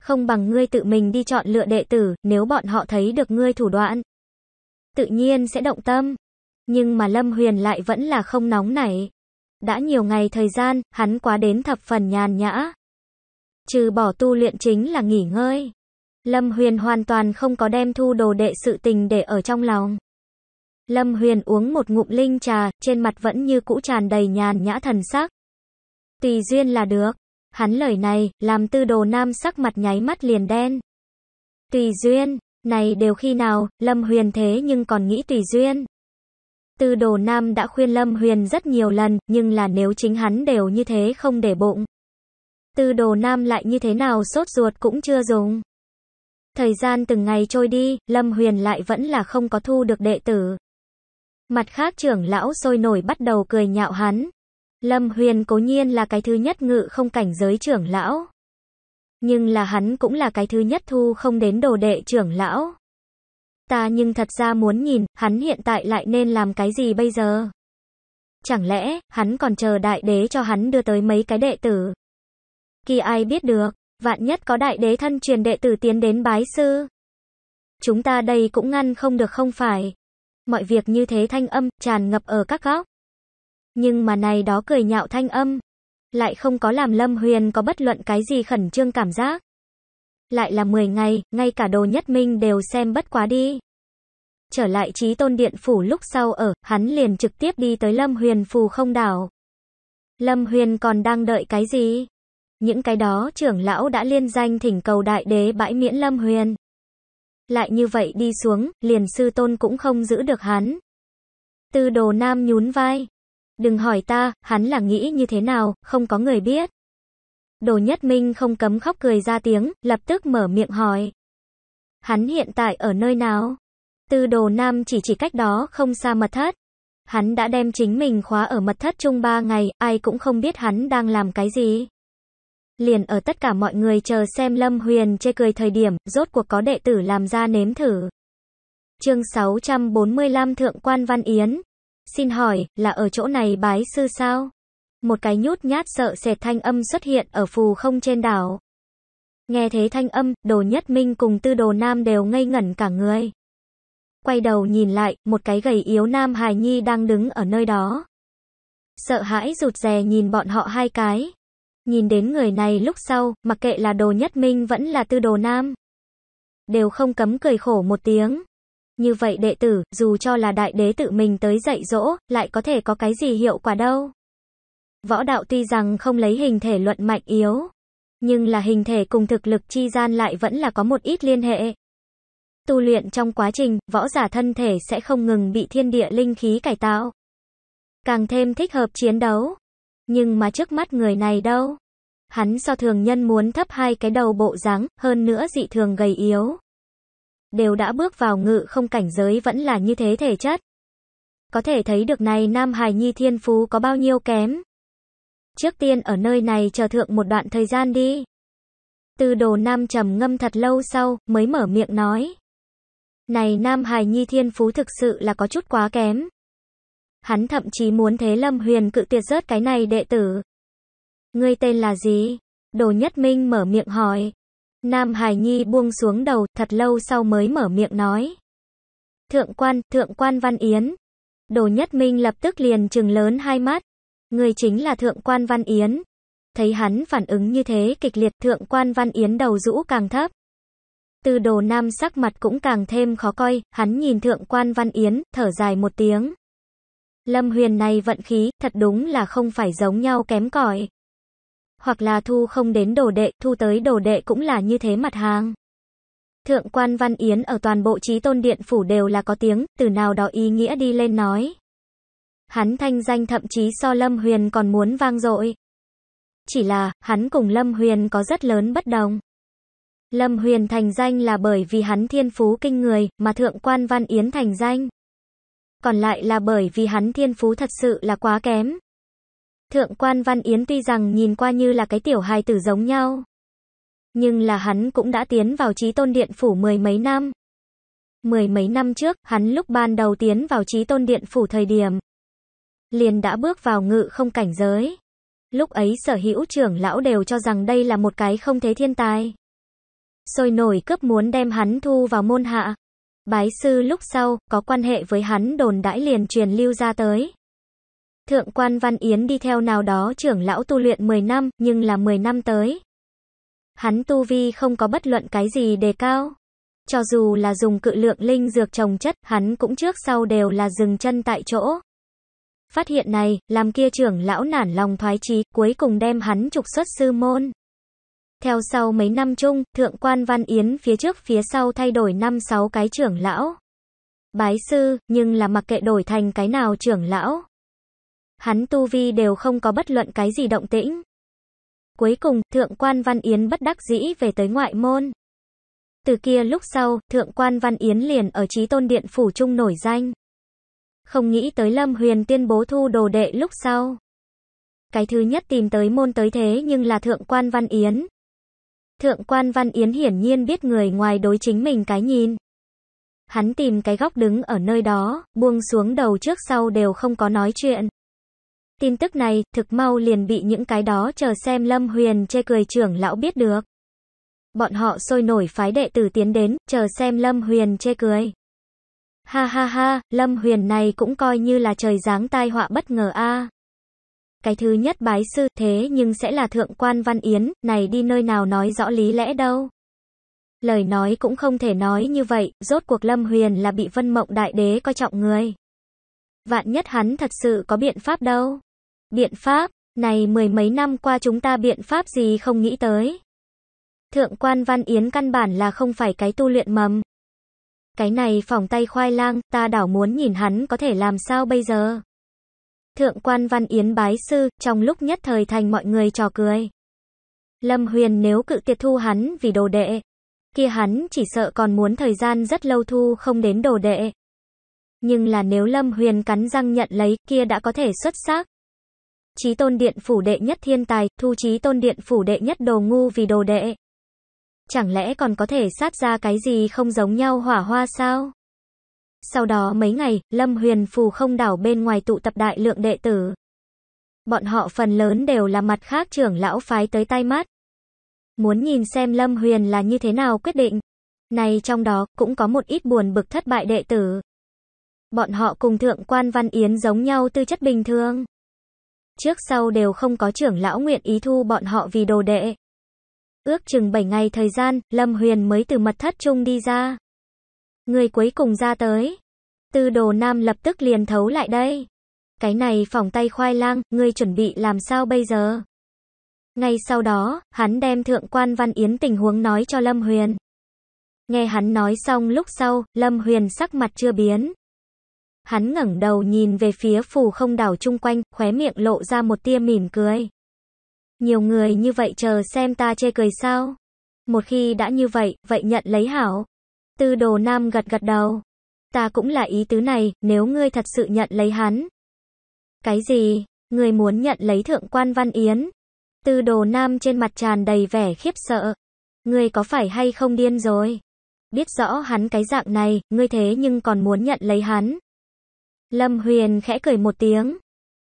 Không bằng ngươi tự mình đi chọn lựa đệ tử, nếu bọn họ thấy được ngươi thủ đoạn. Tự nhiên sẽ động tâm. Nhưng mà Lâm Huyền lại vẫn là không nóng nảy. Đã nhiều ngày thời gian, hắn quá đến thập phần nhàn nhã. Trừ bỏ tu luyện chính là nghỉ ngơi. Lâm Huyền hoàn toàn không có đem thu đồ đệ sự tình để ở trong lòng. Lâm Huyền uống một ngụm linh trà, trên mặt vẫn như cũ tràn đầy nhàn nhã thần sắc. Tùy duyên là được. Hắn lời này, làm tư đồ nam sắc mặt nháy mắt liền đen. Tùy duyên, này đều khi nào, Lâm Huyền thế nhưng còn nghĩ tùy duyên. Tư đồ nam đã khuyên Lâm Huyền rất nhiều lần, nhưng là nếu chính hắn đều như thế không để bụng. Tư đồ nam lại như thế nào sốt ruột cũng chưa dùng. Thời gian từng ngày trôi đi, Lâm Huyền lại vẫn là không có thu được đệ tử. Mặt khác trưởng lão sôi nổi bắt đầu cười nhạo hắn. Lâm Huyền cố nhiên là cái thứ nhất ngự không cảnh giới trưởng lão. Nhưng là hắn cũng là cái thứ nhất thu không đến đồ đệ trưởng lão. Ta nhưng thật ra muốn nhìn, hắn hiện tại lại nên làm cái gì bây giờ? Chẳng lẽ, hắn còn chờ đại đế cho hắn đưa tới mấy cái đệ tử? Kỳ ai biết được, vạn nhất có đại đế thân truyền đệ tử tiến đến bái sư. Chúng ta đây cũng ngăn không được không phải. Mọi việc như thế thanh âm tràn ngập ở các góc. Nhưng mà này đó cười nhạo thanh âm, lại không có làm Lâm Huyền có bất luận cái gì khẩn trương cảm giác. Lại là 10 ngày, ngay cả đồ nhất minh đều xem bất quá đi. Trở lại trí tôn điện phủ lúc sau ở, hắn liền trực tiếp đi tới Lâm Huyền phù không đảo. Lâm Huyền còn đang đợi cái gì? Những cái đó trưởng lão đã liên danh thỉnh cầu đại đế bãi miễn Lâm Huyền. Lại như vậy đi xuống, liền sư tôn cũng không giữ được hắn. Tư đồ nam nhún vai. Đừng hỏi ta, hắn là nghĩ như thế nào, không có người biết. Đồ nhất minh không cấm khóc cười ra tiếng, lập tức mở miệng hỏi. Hắn hiện tại ở nơi nào? Tư đồ nam chỉ chỉ cách đó không xa mật thất. Hắn đã đem chính mình khóa ở mật thất chung ba ngày, ai cũng không biết hắn đang làm cái gì liền ở tất cả mọi người chờ xem Lâm Huyền chê cười thời điểm, rốt cuộc có đệ tử làm ra nếm thử. Chương 645 Thượng quan Văn Yến. Xin hỏi, là ở chỗ này bái sư sao? Một cái nhút nhát sợ sệt thanh âm xuất hiện ở phù không trên đảo. Nghe thế thanh âm, đồ nhất minh cùng tư đồ nam đều ngây ngẩn cả người. Quay đầu nhìn lại, một cái gầy yếu nam hài nhi đang đứng ở nơi đó. Sợ hãi rụt rè nhìn bọn họ hai cái. Nhìn đến người này lúc sau, mặc kệ là đồ nhất minh vẫn là tư đồ nam. Đều không cấm cười khổ một tiếng. Như vậy đệ tử, dù cho là đại đế tự mình tới dạy dỗ, lại có thể có cái gì hiệu quả đâu. Võ đạo tuy rằng không lấy hình thể luận mạnh yếu, nhưng là hình thể cùng thực lực chi gian lại vẫn là có một ít liên hệ. Tu luyện trong quá trình, võ giả thân thể sẽ không ngừng bị thiên địa linh khí cải tạo. Càng thêm thích hợp chiến đấu, nhưng mà trước mắt người này đâu? Hắn so thường nhân muốn thấp hai cái đầu bộ dáng, hơn nữa dị thường gầy yếu. Đều đã bước vào ngự không cảnh giới vẫn là như thế thể chất. Có thể thấy được này Nam Hải Nhi thiên phú có bao nhiêu kém. Trước tiên ở nơi này chờ thượng một đoạn thời gian đi. Từ đồ Nam trầm ngâm thật lâu sau, mới mở miệng nói. Này Nam Hải Nhi thiên phú thực sự là có chút quá kém. Hắn thậm chí muốn Thế Lâm Huyền cự tuyệt rớt cái này đệ tử. Ngươi tên là gì? Đồ Nhất Minh mở miệng hỏi. Nam Hải Nhi buông xuống đầu, thật lâu sau mới mở miệng nói. Thượng quan, thượng quan Văn Yến. Đồ Nhất Minh lập tức liền trừng lớn hai mắt. Người chính là thượng quan Văn Yến. Thấy hắn phản ứng như thế kịch liệt thượng quan Văn Yến đầu rũ càng thấp. Từ đồ nam sắc mặt cũng càng thêm khó coi, hắn nhìn thượng quan Văn Yến, thở dài một tiếng. Lâm Huyền này vận khí, thật đúng là không phải giống nhau kém cỏi. Hoặc là thu không đến đồ đệ, thu tới đồ đệ cũng là như thế mặt hàng. Thượng quan Văn Yến ở toàn bộ trí tôn điện phủ đều là có tiếng, từ nào đó ý nghĩa đi lên nói. Hắn thanh danh thậm chí so Lâm Huyền còn muốn vang dội. Chỉ là, hắn cùng Lâm Huyền có rất lớn bất đồng. Lâm Huyền thành danh là bởi vì hắn thiên phú kinh người, mà thượng quan Văn Yến thành danh còn lại là bởi vì hắn thiên phú thật sự là quá kém. Thượng quan Văn Yến tuy rằng nhìn qua như là cái tiểu hài tử giống nhau, nhưng là hắn cũng đã tiến vào trí tôn điện phủ mười mấy năm. Mười mấy năm trước, hắn lúc ban đầu tiến vào trí tôn điện phủ thời điểm, liền đã bước vào ngự không cảnh giới. Lúc ấy sở hữu trưởng lão đều cho rằng đây là một cái không thế thiên tài. Sôi nổi cướp muốn đem hắn thu vào môn hạ. Bái sư lúc sau, có quan hệ với hắn đồn đãi liền truyền lưu ra tới. Thượng quan Văn Yến đi theo nào đó trưởng lão tu luyện 10 năm, nhưng là 10 năm tới. Hắn tu vi không có bất luận cái gì đề cao. Cho dù là dùng cự lượng linh dược trồng chất, hắn cũng trước sau đều là dừng chân tại chỗ. Phát hiện này, làm kia trưởng lão nản lòng thoái chí, cuối cùng đem hắn trục xuất sư môn. Theo sau mấy năm chung, Thượng quan Văn Yến phía trước phía sau thay đổi 5-6 cái trưởng lão. Bái sư, nhưng là mặc kệ đổi thành cái nào trưởng lão. Hắn tu vi đều không có bất luận cái gì động tĩnh. Cuối cùng, Thượng quan Văn Yến bất đắc dĩ về tới ngoại môn. Từ kia lúc sau, Thượng quan Văn Yến liền ở trí tôn điện phủ trung nổi danh. Không nghĩ tới Lâm Huyền tiên bố thu đồ đệ lúc sau. Cái thứ nhất tìm tới môn tới thế nhưng là Thượng quan Văn Yến. Thượng quan Văn Yến hiển nhiên biết người ngoài đối chính mình cái nhìn. Hắn tìm cái góc đứng ở nơi đó, buông xuống đầu trước sau đều không có nói chuyện. Tin tức này, thực mau liền bị những cái đó chờ xem Lâm Huyền chê cười trưởng lão biết được. Bọn họ sôi nổi phái đệ tử tiến đến, chờ xem Lâm Huyền chê cười. Ha ha ha, Lâm Huyền này cũng coi như là trời giáng tai họa bất ngờ a cái thứ nhất bái sư, thế nhưng sẽ là thượng quan văn yến, này đi nơi nào nói rõ lý lẽ đâu. Lời nói cũng không thể nói như vậy, rốt cuộc Lâm Huyền là bị vân mộng đại đế coi trọng người. Vạn nhất hắn thật sự có biện pháp đâu. Biện pháp, này mười mấy năm qua chúng ta biện pháp gì không nghĩ tới. Thượng quan Văn Yến căn bản là không phải cái tu luyện mầm. Cái này phòng tay khoai lang, ta đảo muốn nhìn hắn có thể làm sao bây giờ. Thượng quan Văn Yến bái sư, trong lúc nhất thời thành mọi người trò cười. Lâm Huyền nếu cự tiệt thu hắn vì đồ đệ, kia hắn chỉ sợ còn muốn thời gian rất lâu thu không đến đồ đệ. Nhưng là nếu Lâm Huyền cắn răng nhận lấy, kia đã có thể xuất sắc. Chí tôn điện phủ đệ nhất thiên tài, thu chí tôn điện phủ đệ nhất đồ ngu vì đồ đệ. Chẳng lẽ còn có thể sát ra cái gì không giống nhau hỏa hoa sao? Sau đó mấy ngày, Lâm Huyền Phù không đảo bên ngoài tụ tập đại lượng đệ tử. Bọn họ phần lớn đều là mặt khác trưởng lão phái tới tay mắt Muốn nhìn xem Lâm Huyền là như thế nào quyết định. Này trong đó, cũng có một ít buồn bực thất bại đệ tử. Bọn họ cùng thượng quan văn yến giống nhau tư chất bình thường. Trước sau đều không có trưởng lão nguyện ý thu bọn họ vì đồ đệ. Ước chừng 7 ngày thời gian, Lâm Huyền mới từ mật thất chung đi ra. Người cuối cùng ra tới. Tư đồ nam lập tức liền thấu lại đây. Cái này phỏng tay khoai lang, ngươi chuẩn bị làm sao bây giờ? Ngay sau đó, hắn đem thượng quan văn yến tình huống nói cho Lâm Huyền. Nghe hắn nói xong lúc sau, Lâm Huyền sắc mặt chưa biến. Hắn ngẩng đầu nhìn về phía phù không đảo chung quanh, khóe miệng lộ ra một tia mỉm cười. Nhiều người như vậy chờ xem ta chê cười sao? Một khi đã như vậy, vậy nhận lấy hảo. Tư đồ nam gật gật đầu. Ta cũng là ý tứ này, nếu ngươi thật sự nhận lấy hắn. Cái gì? Ngươi muốn nhận lấy thượng quan văn yến? Tư đồ nam trên mặt tràn đầy vẻ khiếp sợ. Ngươi có phải hay không điên rồi? Biết rõ hắn cái dạng này, ngươi thế nhưng còn muốn nhận lấy hắn. Lâm Huyền khẽ cười một tiếng.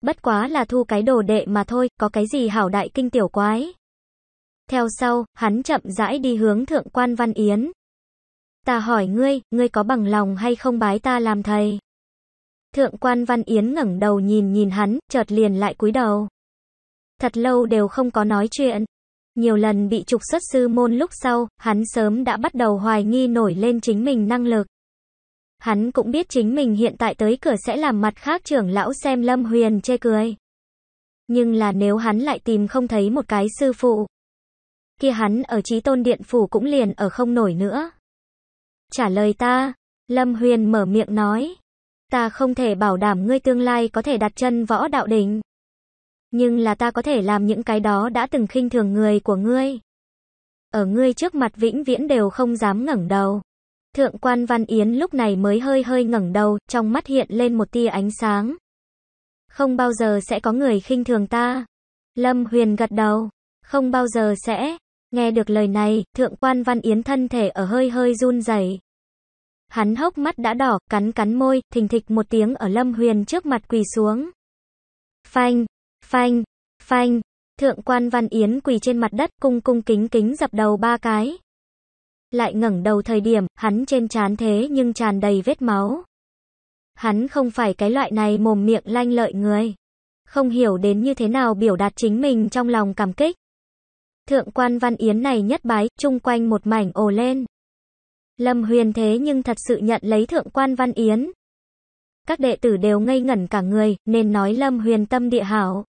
Bất quá là thu cái đồ đệ mà thôi, có cái gì hảo đại kinh tiểu quái. Theo sau, hắn chậm rãi đi hướng thượng quan văn yến. Ta hỏi ngươi, ngươi có bằng lòng hay không bái ta làm thầy? Thượng quan Văn Yến ngẩng đầu nhìn nhìn hắn, chợt liền lại cúi đầu. Thật lâu đều không có nói chuyện. Nhiều lần bị trục xuất sư môn lúc sau, hắn sớm đã bắt đầu hoài nghi nổi lên chính mình năng lực. Hắn cũng biết chính mình hiện tại tới cửa sẽ làm mặt khác trưởng lão xem Lâm Huyền chê cười. Nhưng là nếu hắn lại tìm không thấy một cái sư phụ, kia hắn ở trí tôn điện phủ cũng liền ở không nổi nữa. Trả lời ta, Lâm Huyền mở miệng nói. Ta không thể bảo đảm ngươi tương lai có thể đặt chân võ đạo đỉnh. Nhưng là ta có thể làm những cái đó đã từng khinh thường người của ngươi. Ở ngươi trước mặt vĩnh viễn đều không dám ngẩng đầu. Thượng quan Văn Yến lúc này mới hơi hơi ngẩng đầu, trong mắt hiện lên một tia ánh sáng. Không bao giờ sẽ có người khinh thường ta. Lâm Huyền gật đầu. Không bao giờ sẽ. Nghe được lời này, thượng quan Văn Yến thân thể ở hơi hơi run rẩy. Hắn hốc mắt đã đỏ, cắn cắn môi, thình thịch một tiếng ở Lâm Huyền trước mặt quỳ xuống. Phanh, phanh, phanh, thượng quan Văn Yến quỳ trên mặt đất cung cung kính kính dập đầu ba cái. Lại ngẩng đầu thời điểm, hắn trên trán thế nhưng tràn đầy vết máu. Hắn không phải cái loại này mồm miệng lanh lợi người. Không hiểu đến như thế nào biểu đạt chính mình trong lòng cảm kích. Thượng quan văn yến này nhất bái, chung quanh một mảnh ồ lên. Lâm huyền thế nhưng thật sự nhận lấy thượng quan văn yến. Các đệ tử đều ngây ngẩn cả người, nên nói lâm huyền tâm địa hảo.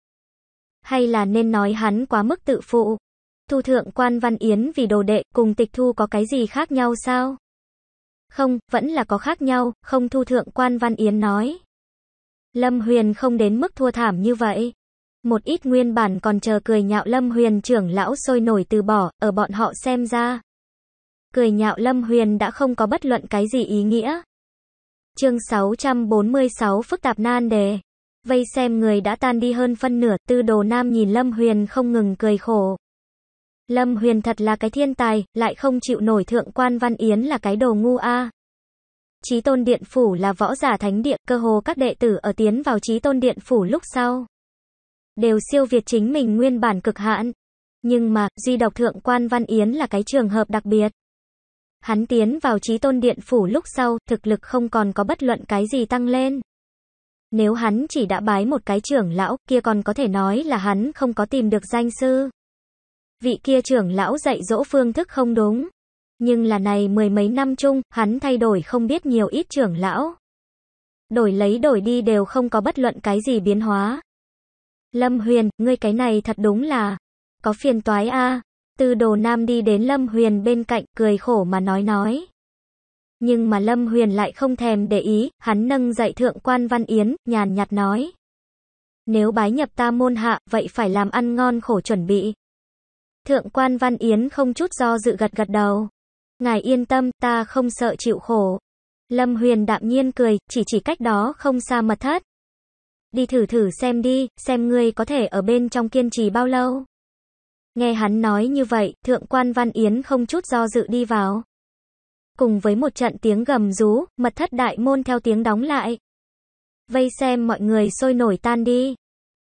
Hay là nên nói hắn quá mức tự phụ. Thu thượng quan văn yến vì đồ đệ cùng tịch thu có cái gì khác nhau sao? Không, vẫn là có khác nhau, không thu thượng quan văn yến nói. Lâm huyền không đến mức thua thảm như vậy. Một ít nguyên bản còn chờ cười nhạo Lâm Huyền trưởng lão sôi nổi từ bỏ, ở bọn họ xem ra. Cười nhạo Lâm Huyền đã không có bất luận cái gì ý nghĩa. Chương 646 phức tạp nan đề. Vây xem người đã tan đi hơn phân nửa, tư đồ nam nhìn Lâm Huyền không ngừng cười khổ. Lâm Huyền thật là cái thiên tài, lại không chịu nổi thượng quan văn yến là cái đồ ngu a. Chí tôn điện phủ là võ giả thánh địa, cơ hồ các đệ tử ở tiến vào chí tôn điện phủ lúc sau đều siêu việt chính mình nguyên bản cực hạn. Nhưng mà, duy độc thượng quan Văn Yến là cái trường hợp đặc biệt. Hắn tiến vào trí tôn điện phủ lúc sau, thực lực không còn có bất luận cái gì tăng lên. Nếu hắn chỉ đã bái một cái trưởng lão, kia còn có thể nói là hắn không có tìm được danh sư. Vị kia trưởng lão dạy dỗ phương thức không đúng. Nhưng là này mười mấy năm chung, hắn thay đổi không biết nhiều ít trưởng lão. Đổi lấy đổi đi đều không có bất luận cái gì biến hóa. Lâm Huyền, ngươi cái này thật đúng là có phiền toái a. Từ Đồ Nam đi đến Lâm Huyền bên cạnh, cười khổ mà nói nói. Nhưng mà Lâm Huyền lại không thèm để ý, hắn nâng dậy thượng quan Văn Yến, nhàn nhạt nói. Nếu bái nhập ta môn hạ, vậy phải làm ăn ngon khổ chuẩn bị. Thượng quan Văn Yến không chút do dự gật gật đầu. Ngài yên tâm, ta không sợ chịu khổ. Lâm Huyền đạm nhiên cười, chỉ chỉ cách đó không xa mật thất. Đi thử thử xem đi, xem ngươi có thể ở bên trong kiên trì bao lâu. Nghe hắn nói như vậy, thượng quan Văn Yến không chút do dự đi vào. Cùng với một trận tiếng gầm rú, mật thất đại môn theo tiếng đóng lại. Vây xem mọi người sôi nổi tan đi.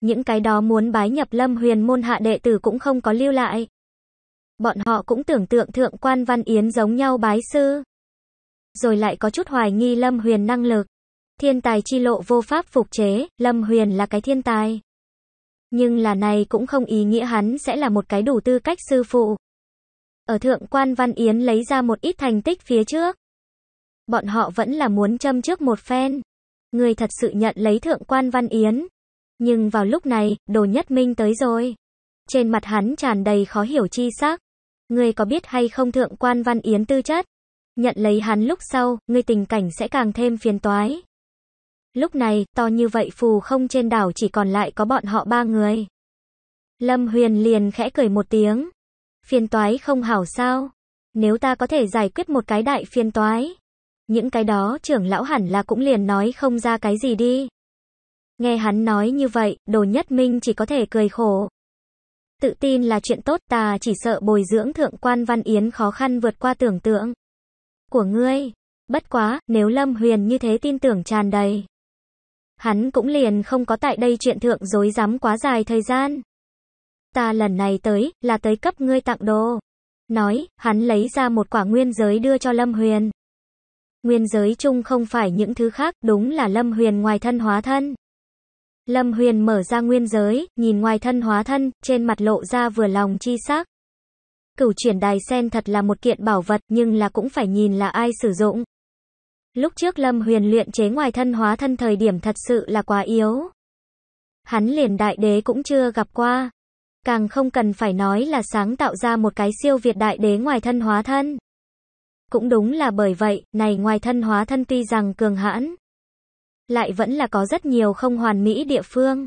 Những cái đó muốn bái nhập lâm huyền môn hạ đệ tử cũng không có lưu lại. Bọn họ cũng tưởng tượng thượng quan Văn Yến giống nhau bái sư. Rồi lại có chút hoài nghi lâm huyền năng lực. Thiên tài chi lộ vô pháp phục chế, Lâm Huyền là cái thiên tài. Nhưng là này cũng không ý nghĩa hắn sẽ là một cái đủ tư cách sư phụ. Ở Thượng Quan Văn Yến lấy ra một ít thành tích phía trước. Bọn họ vẫn là muốn châm trước một phen. Người thật sự nhận lấy Thượng Quan Văn Yến. Nhưng vào lúc này, đồ nhất minh tới rồi. Trên mặt hắn tràn đầy khó hiểu chi sắc. Người có biết hay không Thượng Quan Văn Yến tư chất? Nhận lấy hắn lúc sau, người tình cảnh sẽ càng thêm phiền toái. Lúc này, to như vậy phù không trên đảo chỉ còn lại có bọn họ ba người. Lâm Huyền liền khẽ cười một tiếng. Phiên toái không hảo sao? Nếu ta có thể giải quyết một cái đại phiên toái. Những cái đó trưởng lão hẳn là cũng liền nói không ra cái gì đi. Nghe hắn nói như vậy, đồ nhất minh chỉ có thể cười khổ. Tự tin là chuyện tốt ta chỉ sợ bồi dưỡng thượng quan văn yến khó khăn vượt qua tưởng tượng của ngươi. Bất quá, nếu Lâm Huyền như thế tin tưởng tràn đầy, Hắn cũng liền không có tại đây chuyện thượng dối dám quá dài thời gian. Ta lần này tới, là tới cấp ngươi tặng đồ. Nói, hắn lấy ra một quả nguyên giới đưa cho Lâm Huyền. Nguyên giới chung không phải những thứ khác, đúng là Lâm Huyền ngoài thân hóa thân. Lâm Huyền mở ra nguyên giới, nhìn ngoài thân hóa thân, trên mặt lộ ra vừa lòng chi sắc. Cửu chuyển đài sen thật là một kiện bảo vật, nhưng là cũng phải nhìn là ai sử dụng. Lúc trước Lâm Huyền luyện chế ngoài thân hóa thân thời điểm thật sự là quá yếu. Hắn liền đại đế cũng chưa gặp qua. Càng không cần phải nói là sáng tạo ra một cái siêu việt đại đế ngoài thân hóa thân. Cũng đúng là bởi vậy, này ngoài thân hóa thân tuy rằng cường hãn, lại vẫn là có rất nhiều không hoàn mỹ địa phương.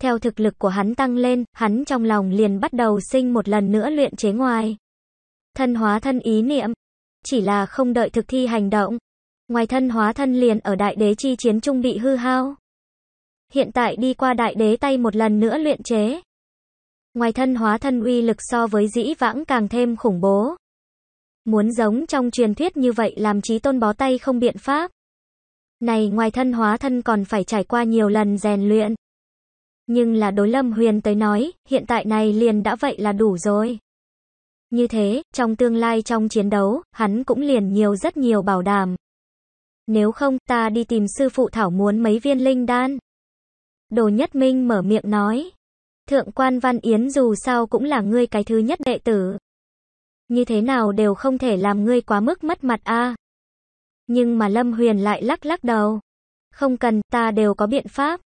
Theo thực lực của hắn tăng lên, hắn trong lòng liền bắt đầu sinh một lần nữa luyện chế ngoài. Thân hóa thân ý niệm, chỉ là không đợi thực thi hành động, Ngoài thân hóa thân liền ở đại đế chi chiến trung bị hư hao. Hiện tại đi qua đại đế tay một lần nữa luyện chế. Ngoài thân hóa thân uy lực so với dĩ vãng càng thêm khủng bố. Muốn giống trong truyền thuyết như vậy làm trí tôn bó tay không biện pháp. Này ngoài thân hóa thân còn phải trải qua nhiều lần rèn luyện. Nhưng là đối lâm huyền tới nói, hiện tại này liền đã vậy là đủ rồi. Như thế, trong tương lai trong chiến đấu, hắn cũng liền nhiều rất nhiều bảo đảm. Nếu không, ta đi tìm sư phụ Thảo muốn mấy viên linh đan. Đồ Nhất Minh mở miệng nói. Thượng quan Văn Yến dù sao cũng là ngươi cái thứ nhất đệ tử. Như thế nào đều không thể làm ngươi quá mức mất mặt a. Nhưng mà Lâm Huyền lại lắc lắc đầu. Không cần, ta đều có biện pháp.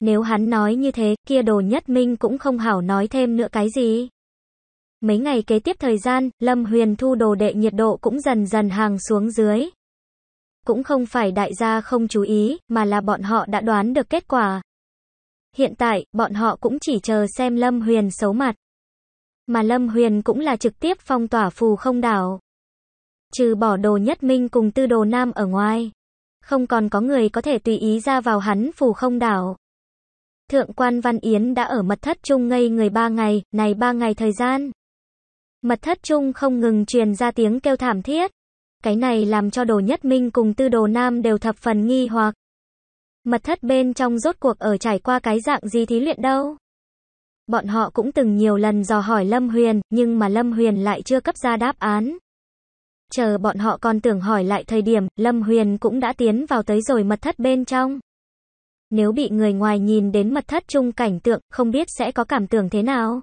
Nếu hắn nói như thế, kia đồ nhất minh cũng không hảo nói thêm nữa cái gì. Mấy ngày kế tiếp thời gian, Lâm Huyền thu đồ đệ nhiệt độ cũng dần dần hàng xuống dưới cũng không phải đại gia không chú ý, mà là bọn họ đã đoán được kết quả. Hiện tại, bọn họ cũng chỉ chờ xem Lâm Huyền xấu mặt. Mà Lâm Huyền cũng là trực tiếp phong tỏa phù không đảo. Trừ bỏ đồ nhất minh cùng tư đồ nam ở ngoài. Không còn có người có thể tùy ý ra vào hắn phù không đảo. Thượng quan Văn Yến đã ở mật thất trung ngây người ba ngày, này ba ngày thời gian. Mật thất trung không ngừng truyền ra tiếng kêu thảm thiết. Cái này làm cho đồ nhất minh cùng tư đồ nam đều thập phần nghi hoặc. Mật thất bên trong rốt cuộc ở trải qua cái dạng gì thí luyện đâu. Bọn họ cũng từng nhiều lần dò hỏi Lâm Huyền, nhưng mà Lâm Huyền lại chưa cấp ra đáp án. Chờ bọn họ còn tưởng hỏi lại thời điểm, Lâm Huyền cũng đã tiến vào tới rồi mật thất bên trong. Nếu bị người ngoài nhìn đến mật thất chung cảnh tượng, không biết sẽ có cảm tưởng thế nào.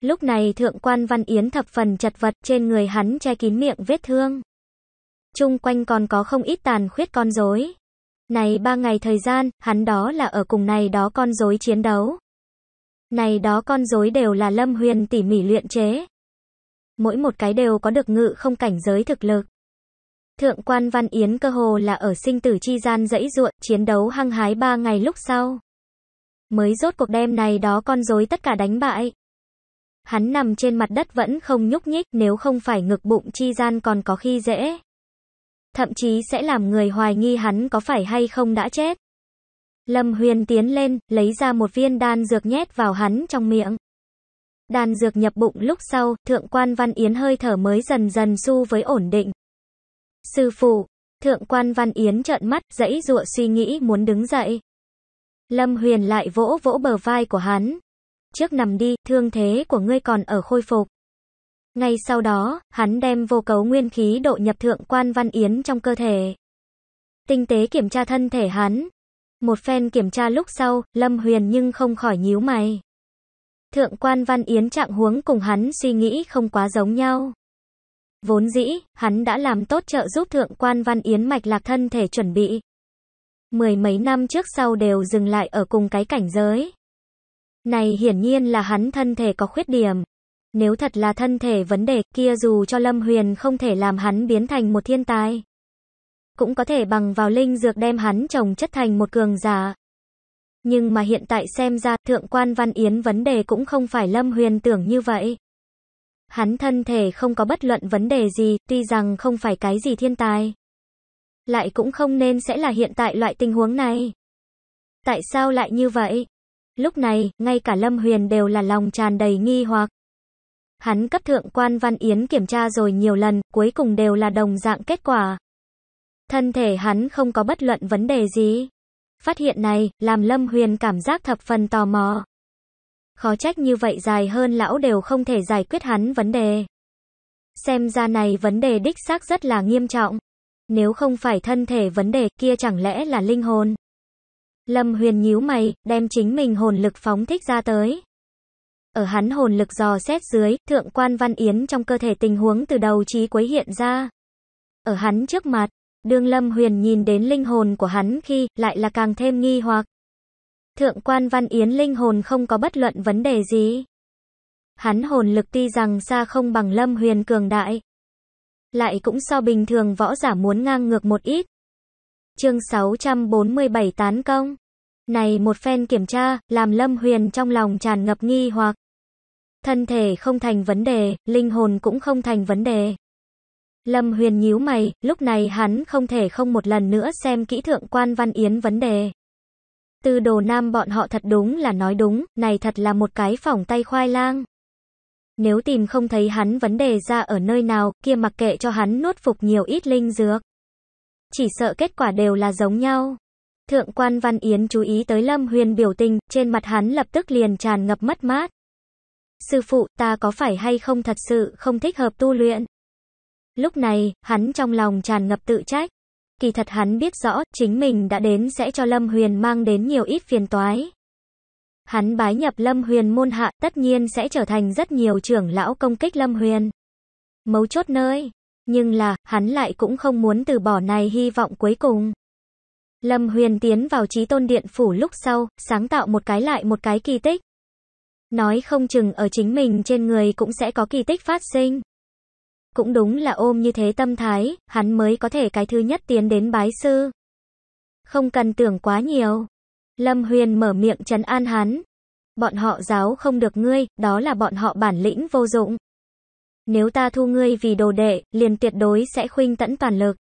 Lúc này thượng quan Văn Yến thập phần chật vật trên người hắn che kín miệng vết thương chung quanh còn có không ít tàn khuyết con rối. Này ba ngày thời gian, hắn đó là ở cùng này đó con rối chiến đấu. Này đó con rối đều là Lâm Huyền tỉ mỉ luyện chế. Mỗi một cái đều có được ngự không cảnh giới thực lực. Thượng quan Văn Yến cơ hồ là ở sinh tử chi gian dãy ruộng, chiến đấu hăng hái ba ngày lúc sau. Mới rốt cuộc đêm này đó con rối tất cả đánh bại. Hắn nằm trên mặt đất vẫn không nhúc nhích nếu không phải ngực bụng chi gian còn có khi dễ thậm chí sẽ làm người hoài nghi hắn có phải hay không đã chết. Lâm Huyền tiến lên, lấy ra một viên đan dược nhét vào hắn trong miệng. Đan dược nhập bụng lúc sau, thượng quan Văn Yến hơi thở mới dần dần xu với ổn định. Sư phụ, thượng quan Văn Yến trợn mắt, dãy dụa suy nghĩ muốn đứng dậy. Lâm Huyền lại vỗ vỗ bờ vai của hắn. Trước nằm đi, thương thế của ngươi còn ở khôi phục. Ngay sau đó, hắn đem vô cấu nguyên khí độ nhập thượng quan văn yến trong cơ thể. Tinh tế kiểm tra thân thể hắn. Một phen kiểm tra lúc sau, Lâm Huyền nhưng không khỏi nhíu mày. Thượng quan văn yến trạng huống cùng hắn suy nghĩ không quá giống nhau. Vốn dĩ, hắn đã làm tốt trợ giúp thượng quan văn yến mạch lạc thân thể chuẩn bị. Mười mấy năm trước sau đều dừng lại ở cùng cái cảnh giới. Này hiển nhiên là hắn thân thể có khuyết điểm. Nếu thật là thân thể vấn đề kia dù cho Lâm Huyền không thể làm hắn biến thành một thiên tài. Cũng có thể bằng vào linh dược đem hắn trồng chất thành một cường giả. Nhưng mà hiện tại xem ra thượng quan văn yến vấn đề cũng không phải Lâm Huyền tưởng như vậy. Hắn thân thể không có bất luận vấn đề gì, tuy rằng không phải cái gì thiên tài. Lại cũng không nên sẽ là hiện tại loại tình huống này. Tại sao lại như vậy? Lúc này, ngay cả Lâm Huyền đều là lòng tràn đầy nghi hoặc. Hắn cấp thượng quan Văn Yến kiểm tra rồi nhiều lần, cuối cùng đều là đồng dạng kết quả. Thân thể hắn không có bất luận vấn đề gì. Phát hiện này, làm Lâm Huyền cảm giác thập phần tò mò. Khó trách như vậy dài hơn lão đều không thể giải quyết hắn vấn đề. Xem ra này vấn đề đích xác rất là nghiêm trọng. Nếu không phải thân thể vấn đề kia chẳng lẽ là linh hồn. Lâm Huyền nhíu mày, đem chính mình hồn lực phóng thích ra tới ở hắn hồn lực dò xét dưới, thượng quan văn yến trong cơ thể tình huống từ đầu trí quấy hiện ra. Ở hắn trước mặt, đương lâm huyền nhìn đến linh hồn của hắn khi, lại là càng thêm nghi hoặc. Thượng quan văn yến linh hồn không có bất luận vấn đề gì. Hắn hồn lực tuy rằng xa không bằng lâm huyền cường đại. Lại cũng so bình thường võ giả muốn ngang ngược một ít. Chương 647 tán công. Này một phen kiểm tra, làm Lâm Huyền trong lòng tràn ngập nghi hoặc. Thân thể không thành vấn đề, linh hồn cũng không thành vấn đề. Lâm Huyền nhíu mày, lúc này hắn không thể không một lần nữa xem kỹ thượng quan Văn Yến vấn đề. Từ đồ nam bọn họ thật đúng là nói đúng, này thật là một cái phỏng tay khoai lang. Nếu tìm không thấy hắn vấn đề ra ở nơi nào, kia mặc kệ cho hắn nuốt phục nhiều ít linh dược. Chỉ sợ kết quả đều là giống nhau. Thượng quan Văn Yến chú ý tới Lâm Huyền biểu tình, trên mặt hắn lập tức liền tràn ngập mất mát. Sư phụ, ta có phải hay không thật sự không thích hợp tu luyện? Lúc này, hắn trong lòng tràn ngập tự trách. Kỳ thật hắn biết rõ, chính mình đã đến sẽ cho Lâm Huyền mang đến nhiều ít phiền toái. Hắn bái nhập Lâm Huyền môn hạ, tất nhiên sẽ trở thành rất nhiều trưởng lão công kích Lâm Huyền. Mấu chốt nơi. Nhưng là, hắn lại cũng không muốn từ bỏ này hy vọng cuối cùng. Lâm Huyền tiến vào trí tôn điện phủ lúc sau, sáng tạo một cái lại một cái kỳ tích. Nói không chừng ở chính mình trên người cũng sẽ có kỳ tích phát sinh. Cũng đúng là ôm như thế tâm thái, hắn mới có thể cái thứ nhất tiến đến bái sư. Không cần tưởng quá nhiều. Lâm Huyền mở miệng trấn an hắn. Bọn họ giáo không được ngươi, đó là bọn họ bản lĩnh vô dụng. Nếu ta thu ngươi vì đồ đệ, liền tuyệt đối sẽ khuynh tẫn toàn lực.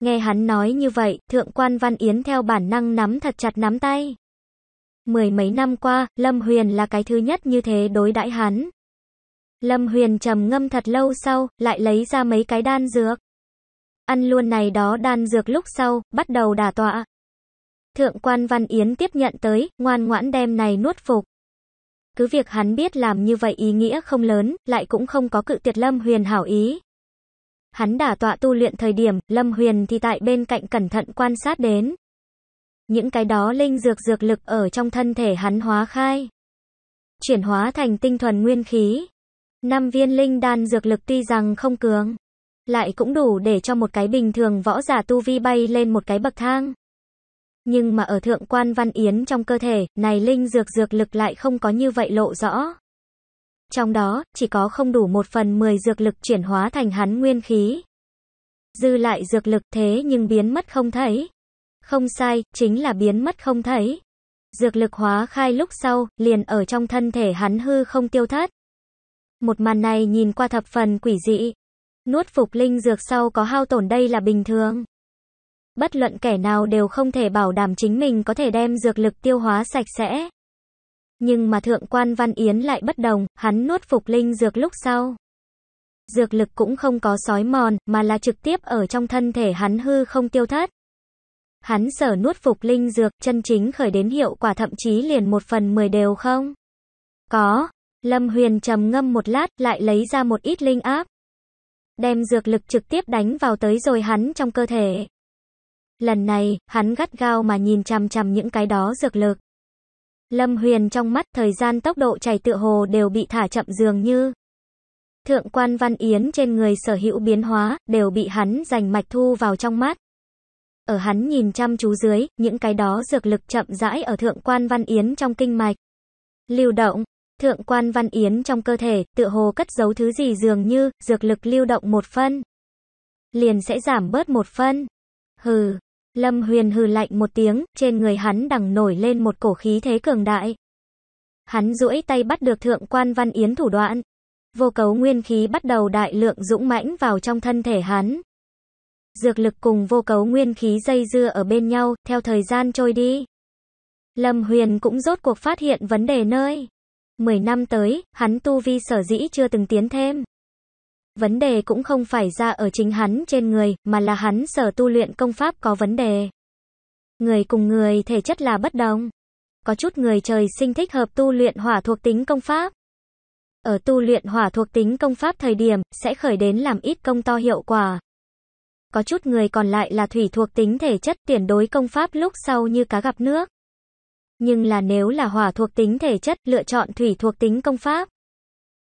Nghe hắn nói như vậy, thượng quan văn yến theo bản năng nắm thật chặt nắm tay mười mấy năm qua, Lâm Huyền là cái thứ nhất như thế đối đãi hắn. Lâm Huyền trầm ngâm thật lâu sau, lại lấy ra mấy cái đan dược. Ăn luôn này đó đan dược lúc sau, bắt đầu đả tọa. Thượng quan Văn Yến tiếp nhận tới, ngoan ngoãn đem này nuốt phục. Cứ việc hắn biết làm như vậy ý nghĩa không lớn, lại cũng không có cự tuyệt Lâm Huyền hảo ý. Hắn đả tọa tu luyện thời điểm, Lâm Huyền thì tại bên cạnh cẩn thận quan sát đến. Những cái đó linh dược dược lực ở trong thân thể hắn hóa khai. Chuyển hóa thành tinh thuần nguyên khí. Năm viên linh đan dược lực tuy rằng không cường, lại cũng đủ để cho một cái bình thường võ giả tu vi bay lên một cái bậc thang. Nhưng mà ở thượng quan văn yến trong cơ thể, này linh dược dược lực lại không có như vậy lộ rõ. Trong đó, chỉ có không đủ một phần mười dược lực chuyển hóa thành hắn nguyên khí. Dư lại dược lực thế nhưng biến mất không thấy. Không sai, chính là biến mất không thấy. Dược lực hóa khai lúc sau, liền ở trong thân thể hắn hư không tiêu thất. Một màn này nhìn qua thập phần quỷ dị. Nuốt phục linh dược sau có hao tổn đây là bình thường. Bất luận kẻ nào đều không thể bảo đảm chính mình có thể đem dược lực tiêu hóa sạch sẽ. Nhưng mà thượng quan Văn Yến lại bất đồng, hắn nuốt phục linh dược lúc sau. Dược lực cũng không có sói mòn, mà là trực tiếp ở trong thân thể hắn hư không tiêu thất. Hắn sở nuốt phục linh dược, chân chính khởi đến hiệu quả thậm chí liền một phần mười đều không. Có. Lâm Huyền trầm ngâm một lát, lại lấy ra một ít linh áp. Đem dược lực trực tiếp đánh vào tới rồi hắn trong cơ thể. Lần này, hắn gắt gao mà nhìn chằm chằm những cái đó dược lực. Lâm Huyền trong mắt thời gian tốc độ chảy tựa hồ đều bị thả chậm dường như. Thượng quan văn yến trên người sở hữu biến hóa, đều bị hắn dành mạch thu vào trong mắt ở hắn nhìn chăm chú dưới, những cái đó dược lực chậm rãi ở thượng quan văn yến trong kinh mạch. Lưu động, thượng quan văn yến trong cơ thể, tựa hồ cất giấu thứ gì dường như, dược lực lưu động một phân. Liền sẽ giảm bớt một phân. Hừ, Lâm Huyền hừ lạnh một tiếng, trên người hắn đằng nổi lên một cổ khí thế cường đại. Hắn duỗi tay bắt được thượng quan văn yến thủ đoạn. Vô cấu nguyên khí bắt đầu đại lượng dũng mãnh vào trong thân thể hắn dược lực cùng vô cấu nguyên khí dây dưa ở bên nhau, theo thời gian trôi đi. Lâm Huyền cũng rốt cuộc phát hiện vấn đề nơi. Mười năm tới, hắn tu vi sở dĩ chưa từng tiến thêm. Vấn đề cũng không phải ra ở chính hắn trên người, mà là hắn sở tu luyện công pháp có vấn đề. Người cùng người thể chất là bất đồng. Có chút người trời sinh thích hợp tu luyện hỏa thuộc tính công pháp. Ở tu luyện hỏa thuộc tính công pháp thời điểm, sẽ khởi đến làm ít công to hiệu quả có chút người còn lại là thủy thuộc tính thể chất tuyển đối công pháp lúc sau như cá gặp nước. Nhưng là nếu là hỏa thuộc tính thể chất lựa chọn thủy thuộc tính công pháp,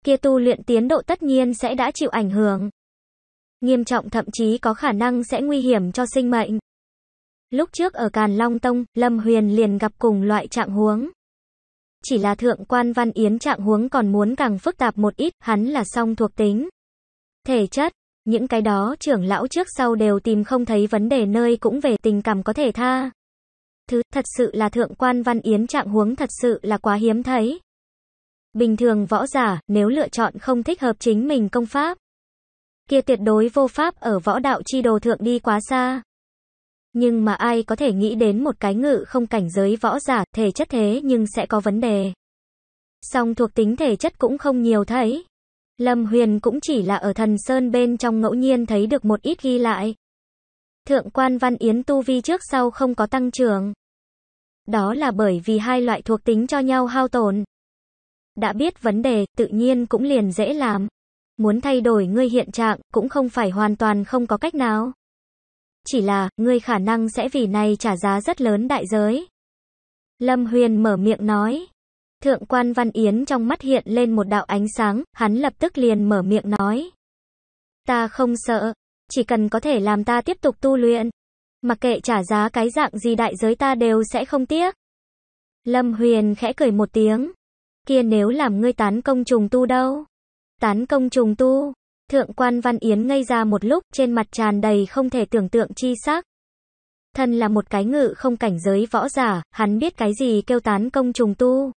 kia tu luyện tiến độ tất nhiên sẽ đã chịu ảnh hưởng. Nghiêm trọng thậm chí có khả năng sẽ nguy hiểm cho sinh mệnh. Lúc trước ở Càn Long Tông, Lâm Huyền liền gặp cùng loại trạng huống. Chỉ là thượng quan văn yến trạng huống còn muốn càng phức tạp một ít, hắn là song thuộc tính. Thể chất, những cái đó trưởng lão trước sau đều tìm không thấy vấn đề nơi cũng về tình cảm có thể tha. Thứ thật sự là thượng quan văn yến trạng huống thật sự là quá hiếm thấy. Bình thường võ giả, nếu lựa chọn không thích hợp chính mình công pháp, kia tuyệt đối vô pháp ở võ đạo chi đồ thượng đi quá xa. Nhưng mà ai có thể nghĩ đến một cái ngự không cảnh giới võ giả, thể chất thế nhưng sẽ có vấn đề. Song thuộc tính thể chất cũng không nhiều thấy. Lâm Huyền cũng chỉ là ở thần sơn bên trong ngẫu nhiên thấy được một ít ghi lại. Thượng quan Văn Yến tu vi trước sau không có tăng trưởng. Đó là bởi vì hai loại thuộc tính cho nhau hao tổn. Đã biết vấn đề, tự nhiên cũng liền dễ làm. Muốn thay đổi ngươi hiện trạng, cũng không phải hoàn toàn không có cách nào. Chỉ là, ngươi khả năng sẽ vì này trả giá rất lớn đại giới. Lâm Huyền mở miệng nói. Thượng quan Văn Yến trong mắt hiện lên một đạo ánh sáng, hắn lập tức liền mở miệng nói. Ta không sợ, chỉ cần có thể làm ta tiếp tục tu luyện. Mặc kệ trả giá cái dạng gì đại giới ta đều sẽ không tiếc. Lâm Huyền khẽ cười một tiếng. Kia nếu làm ngươi tán công trùng tu đâu? Tán công trùng tu. Thượng quan Văn Yến ngây ra một lúc trên mặt tràn đầy không thể tưởng tượng chi sắc. Thân là một cái ngự không cảnh giới võ giả, hắn biết cái gì kêu tán công trùng tu.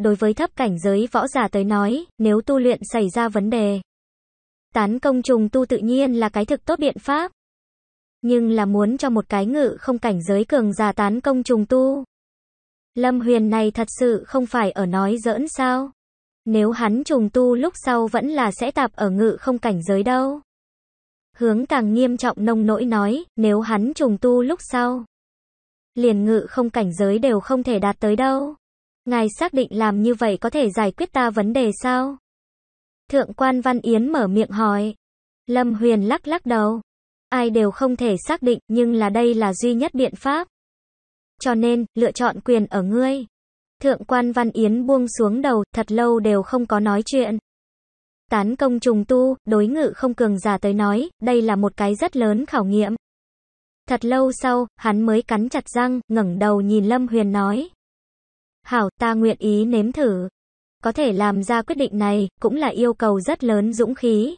Đối với thấp cảnh giới võ giả tới nói, nếu tu luyện xảy ra vấn đề, tán công trùng tu tự nhiên là cái thực tốt biện pháp. Nhưng là muốn cho một cái ngự không cảnh giới cường giả tán công trùng tu. Lâm Huyền này thật sự không phải ở nói giỡn sao? Nếu hắn trùng tu lúc sau vẫn là sẽ tạp ở ngự không cảnh giới đâu. Hướng càng nghiêm trọng nông nỗi nói, nếu hắn trùng tu lúc sau. Liền ngự không cảnh giới đều không thể đạt tới đâu. Ngài xác định làm như vậy có thể giải quyết ta vấn đề sao? Thượng quan Văn Yến mở miệng hỏi. Lâm Huyền lắc lắc đầu. Ai đều không thể xác định, nhưng là đây là duy nhất biện pháp. Cho nên, lựa chọn quyền ở ngươi. Thượng quan Văn Yến buông xuống đầu, thật lâu đều không có nói chuyện. Tán công trùng tu, đối ngự không cường giả tới nói, đây là một cái rất lớn khảo nghiệm. Thật lâu sau, hắn mới cắn chặt răng, ngẩng đầu nhìn Lâm Huyền nói. Hảo, ta nguyện ý nếm thử. Có thể làm ra quyết định này, cũng là yêu cầu rất lớn dũng khí.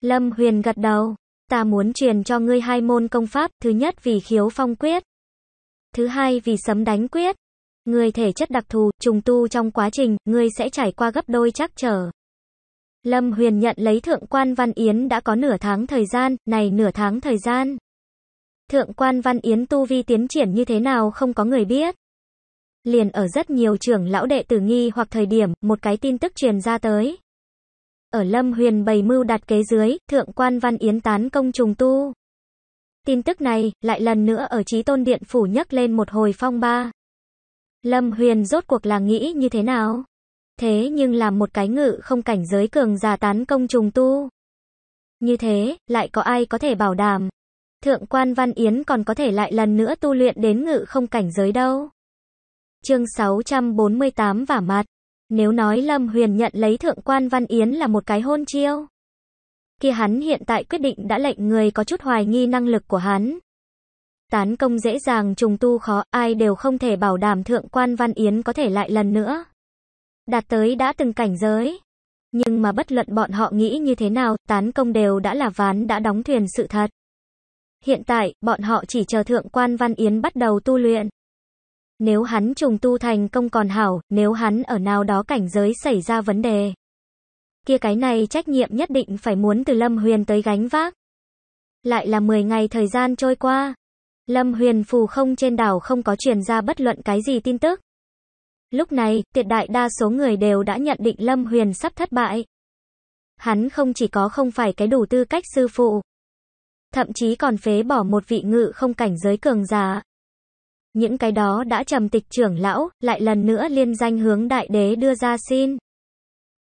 Lâm Huyền gật đầu. Ta muốn truyền cho ngươi hai môn công pháp, thứ nhất vì khiếu phong quyết. Thứ hai vì sấm đánh quyết. Ngươi thể chất đặc thù, trùng tu trong quá trình, ngươi sẽ trải qua gấp đôi chắc trở. Lâm Huyền nhận lấy Thượng quan Văn Yến đã có nửa tháng thời gian, này nửa tháng thời gian. Thượng quan Văn Yến tu vi tiến triển như thế nào không có người biết liền ở rất nhiều trưởng lão đệ tử nghi hoặc thời điểm, một cái tin tức truyền ra tới. Ở Lâm Huyền bày mưu đặt kế dưới, thượng quan văn yến tán công trùng tu. Tin tức này, lại lần nữa ở trí tôn điện phủ nhấc lên một hồi phong ba. Lâm Huyền rốt cuộc là nghĩ như thế nào? Thế nhưng làm một cái ngự không cảnh giới cường giả tán công trùng tu. Như thế, lại có ai có thể bảo đảm? Thượng quan Văn Yến còn có thể lại lần nữa tu luyện đến ngự không cảnh giới đâu. Chương 648 vả mặt. Nếu nói Lâm Huyền nhận lấy thượng quan Văn Yến là một cái hôn chiêu, kia hắn hiện tại quyết định đã lệnh người có chút hoài nghi năng lực của hắn. Tán công dễ dàng trùng tu khó, ai đều không thể bảo đảm thượng quan Văn Yến có thể lại lần nữa. Đạt tới đã từng cảnh giới. Nhưng mà bất luận bọn họ nghĩ như thế nào, tán công đều đã là ván đã đóng thuyền sự thật. Hiện tại, bọn họ chỉ chờ thượng quan Văn Yến bắt đầu tu luyện. Nếu hắn trùng tu thành công còn hảo, nếu hắn ở nào đó cảnh giới xảy ra vấn đề. Kia cái này trách nhiệm nhất định phải muốn từ Lâm Huyền tới gánh vác. Lại là 10 ngày thời gian trôi qua. Lâm Huyền phù không trên đảo không có truyền ra bất luận cái gì tin tức. Lúc này, tuyệt đại đa số người đều đã nhận định Lâm Huyền sắp thất bại. Hắn không chỉ có không phải cái đủ tư cách sư phụ, thậm chí còn phế bỏ một vị ngự không cảnh giới cường giả những cái đó đã trầm tịch trưởng lão, lại lần nữa liên danh hướng đại đế đưa ra xin.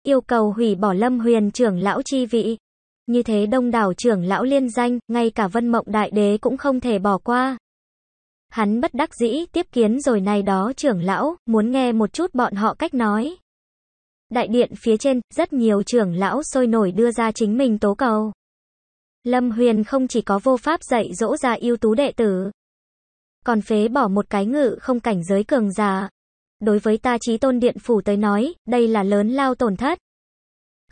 Yêu cầu hủy bỏ lâm huyền trưởng lão chi vị. Như thế đông đảo trưởng lão liên danh, ngay cả vân mộng đại đế cũng không thể bỏ qua. Hắn bất đắc dĩ tiếp kiến rồi này đó trưởng lão, muốn nghe một chút bọn họ cách nói. Đại điện phía trên, rất nhiều trưởng lão sôi nổi đưa ra chính mình tố cầu. Lâm Huyền không chỉ có vô pháp dạy dỗ ra ưu tú đệ tử, còn phế bỏ một cái ngự không cảnh giới cường giả. Đối với ta trí tôn điện phủ tới nói, đây là lớn lao tổn thất.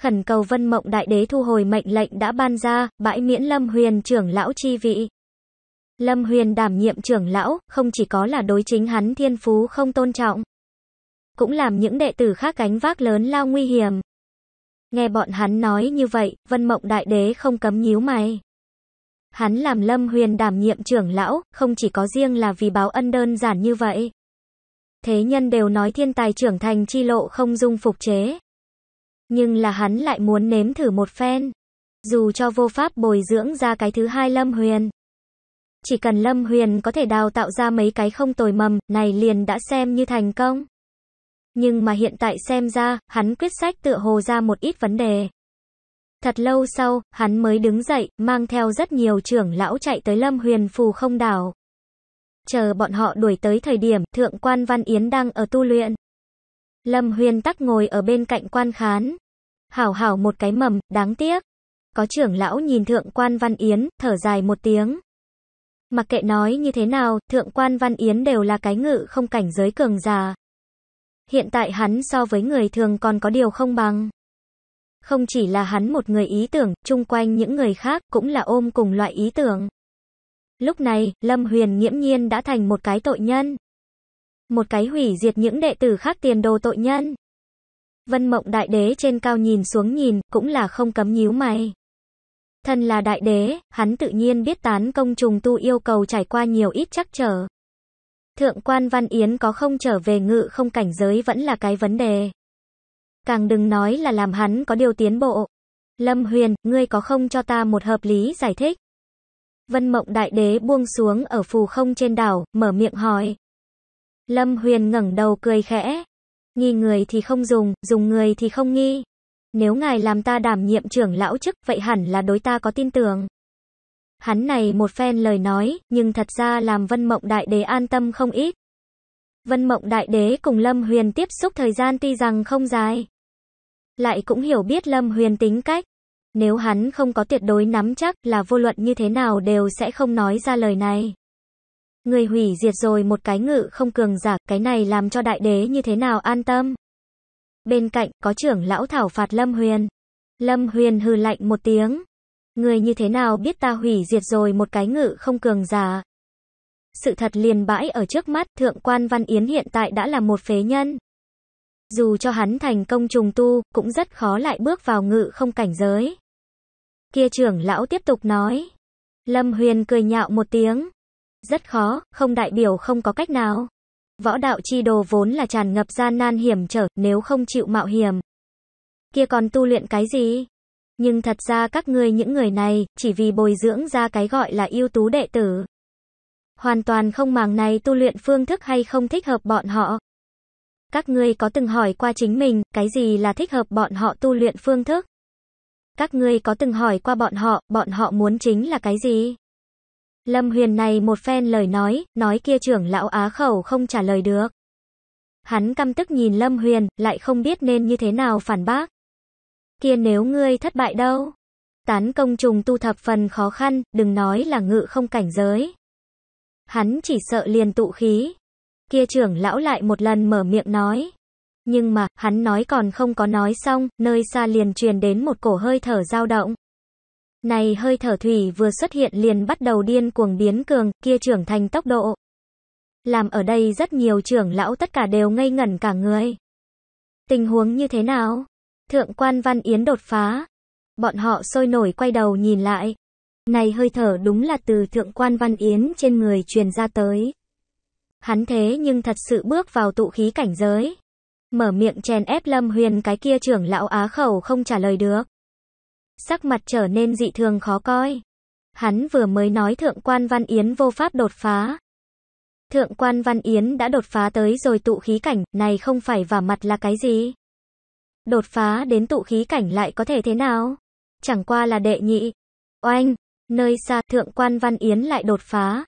Khẩn cầu vân mộng đại đế thu hồi mệnh lệnh đã ban ra, bãi miễn Lâm Huyền trưởng lão chi vị. Lâm Huyền đảm nhiệm trưởng lão, không chỉ có là đối chính hắn thiên phú không tôn trọng, cũng làm những đệ tử khác gánh vác lớn lao nguy hiểm. Nghe bọn hắn nói như vậy, Vân Mộng Đại Đế không cấm nhíu mày. Hắn làm Lâm Huyền đảm nhiệm trưởng lão, không chỉ có riêng là vì báo ân đơn giản như vậy. Thế nhân đều nói thiên tài trưởng thành chi lộ không dung phục chế. Nhưng là hắn lại muốn nếm thử một phen. Dù cho vô pháp bồi dưỡng ra cái thứ hai Lâm Huyền. Chỉ cần Lâm Huyền có thể đào tạo ra mấy cái không tồi mầm, này liền đã xem như thành công. Nhưng mà hiện tại xem ra, hắn quyết sách tựa hồ ra một ít vấn đề. Thật lâu sau, hắn mới đứng dậy, mang theo rất nhiều trưởng lão chạy tới Lâm Huyền Phù không đảo. Chờ bọn họ đuổi tới thời điểm, Thượng quan Văn Yến đang ở tu luyện. Lâm Huyền tắc ngồi ở bên cạnh quan khán. Hảo hảo một cái mầm, đáng tiếc. Có trưởng lão nhìn Thượng quan Văn Yến, thở dài một tiếng. Mặc kệ nói như thế nào, Thượng quan Văn Yến đều là cái ngự không cảnh giới cường già. Hiện tại hắn so với người thường còn có điều không bằng. Không chỉ là hắn một người ý tưởng, chung quanh những người khác cũng là ôm cùng loại ý tưởng. Lúc này, Lâm Huyền nghiễm nhiên đã thành một cái tội nhân. Một cái hủy diệt những đệ tử khác tiền đồ tội nhân. Vân Mộng Đại Đế trên cao nhìn xuống nhìn, cũng là không cấm nhíu mày. Thân là Đại Đế, hắn tự nhiên biết tán công trùng tu yêu cầu trải qua nhiều ít chắc trở. Thượng quan Văn Yến có không trở về ngự không cảnh giới vẫn là cái vấn đề. Càng đừng nói là làm hắn có điều tiến bộ. Lâm Huyền, ngươi có không cho ta một hợp lý giải thích? Vân Mộng Đại Đế buông xuống ở phù không trên đảo, mở miệng hỏi. Lâm Huyền ngẩng đầu cười khẽ. Nghi người thì không dùng, dùng người thì không nghi. Nếu ngài làm ta đảm nhiệm trưởng lão chức, vậy hẳn là đối ta có tin tưởng. Hắn này một phen lời nói, nhưng thật ra làm Vân Mộng Đại Đế an tâm không ít. Vân Mộng Đại Đế cùng Lâm Huyền tiếp xúc thời gian tuy rằng không dài lại cũng hiểu biết Lâm Huyền tính cách. Nếu hắn không có tuyệt đối nắm chắc là vô luận như thế nào đều sẽ không nói ra lời này. Người hủy diệt rồi một cái ngự không cường giả, cái này làm cho đại đế như thế nào an tâm. Bên cạnh có trưởng lão thảo phạt Lâm Huyền. Lâm Huyền hừ lạnh một tiếng. Người như thế nào biết ta hủy diệt rồi một cái ngự không cường giả. Sự thật liền bãi ở trước mắt thượng quan Văn Yến hiện tại đã là một phế nhân dù cho hắn thành công trùng tu, cũng rất khó lại bước vào ngự không cảnh giới. Kia trưởng lão tiếp tục nói. Lâm Huyền cười nhạo một tiếng. Rất khó, không đại biểu không có cách nào. Võ đạo chi đồ vốn là tràn ngập gian nan hiểm trở, nếu không chịu mạo hiểm. Kia còn tu luyện cái gì? Nhưng thật ra các ngươi những người này, chỉ vì bồi dưỡng ra cái gọi là ưu tú đệ tử. Hoàn toàn không màng này tu luyện phương thức hay không thích hợp bọn họ, các ngươi có từng hỏi qua chính mình, cái gì là thích hợp bọn họ tu luyện phương thức? Các ngươi có từng hỏi qua bọn họ, bọn họ muốn chính là cái gì? Lâm Huyền này một phen lời nói, nói kia trưởng lão á khẩu không trả lời được. Hắn căm tức nhìn Lâm Huyền, lại không biết nên như thế nào phản bác. Kia nếu ngươi thất bại đâu? Tán công trùng tu thập phần khó khăn, đừng nói là ngự không cảnh giới. Hắn chỉ sợ liền tụ khí. Kia trưởng lão lại một lần mở miệng nói. Nhưng mà, hắn nói còn không có nói xong, nơi xa liền truyền đến một cổ hơi thở dao động. Này hơi thở thủy vừa xuất hiện liền bắt đầu điên cuồng biến cường, kia trưởng thành tốc độ. Làm ở đây rất nhiều trưởng lão tất cả đều ngây ngẩn cả người. Tình huống như thế nào? Thượng quan Văn Yến đột phá. Bọn họ sôi nổi quay đầu nhìn lại. Này hơi thở đúng là từ thượng quan Văn Yến trên người truyền ra tới, Hắn thế nhưng thật sự bước vào tụ khí cảnh giới. Mở miệng chèn ép Lâm Huyền cái kia trưởng lão á khẩu không trả lời được. Sắc mặt trở nên dị thường khó coi. Hắn vừa mới nói thượng quan Văn Yến vô pháp đột phá. Thượng quan Văn Yến đã đột phá tới rồi tụ khí cảnh, này không phải vào mặt là cái gì? Đột phá đến tụ khí cảnh lại có thể thế nào? Chẳng qua là đệ nhị. Oanh, nơi xa thượng quan Văn Yến lại đột phá.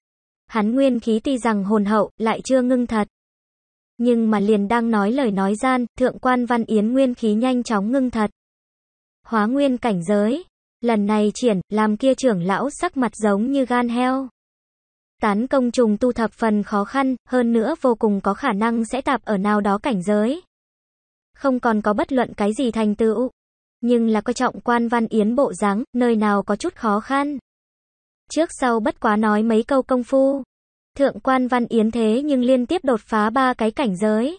Hắn nguyên khí tuy rằng hồn hậu, lại chưa ngưng thật. Nhưng mà liền đang nói lời nói gian, thượng quan văn yến nguyên khí nhanh chóng ngưng thật. Hóa nguyên cảnh giới. Lần này triển, làm kia trưởng lão sắc mặt giống như gan heo. Tán công trùng tu thập phần khó khăn, hơn nữa vô cùng có khả năng sẽ tạp ở nào đó cảnh giới. Không còn có bất luận cái gì thành tựu. Nhưng là coi trọng quan văn yến bộ dáng nơi nào có chút khó khăn. Trước sau bất quá nói mấy câu công phu. Thượng quan Văn Yến thế nhưng liên tiếp đột phá ba cái cảnh giới.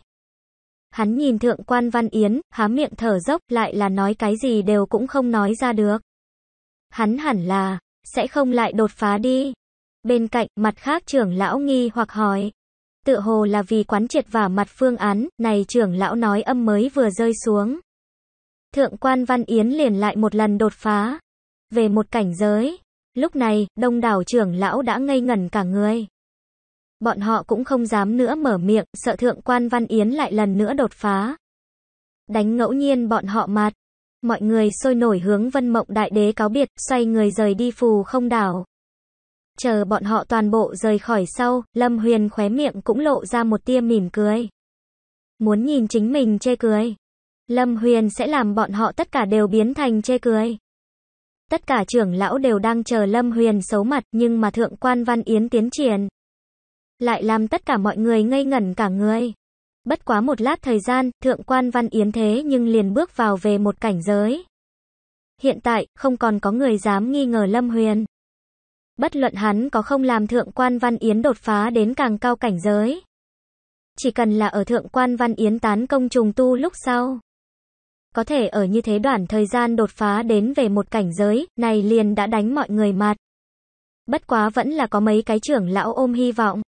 Hắn nhìn thượng quan Văn Yến, há miệng thở dốc, lại là nói cái gì đều cũng không nói ra được. Hắn hẳn là, sẽ không lại đột phá đi. Bên cạnh, mặt khác trưởng lão nghi hoặc hỏi. Tự hồ là vì quán triệt vả mặt phương án, này trưởng lão nói âm mới vừa rơi xuống. Thượng quan Văn Yến liền lại một lần đột phá. Về một cảnh giới, Lúc này, đông đảo trưởng lão đã ngây ngẩn cả người. Bọn họ cũng không dám nữa mở miệng, sợ thượng quan Văn Yến lại lần nữa đột phá. Đánh ngẫu nhiên bọn họ mặt. Mọi người sôi nổi hướng vân mộng đại đế cáo biệt, xoay người rời đi phù không đảo. Chờ bọn họ toàn bộ rời khỏi sau, Lâm Huyền khóe miệng cũng lộ ra một tia mỉm cười. Muốn nhìn chính mình chê cười. Lâm Huyền sẽ làm bọn họ tất cả đều biến thành chê cười. Tất cả trưởng lão đều đang chờ Lâm Huyền xấu mặt nhưng mà thượng quan Văn Yến tiến triển. Lại làm tất cả mọi người ngây ngẩn cả người. Bất quá một lát thời gian, thượng quan Văn Yến thế nhưng liền bước vào về một cảnh giới. Hiện tại, không còn có người dám nghi ngờ Lâm Huyền. Bất luận hắn có không làm thượng quan Văn Yến đột phá đến càng cao cảnh giới. Chỉ cần là ở thượng quan Văn Yến tán công trùng tu lúc sau có thể ở như thế đoạn thời gian đột phá đến về một cảnh giới, này liền đã đánh mọi người mặt. Bất quá vẫn là có mấy cái trưởng lão ôm hy vọng.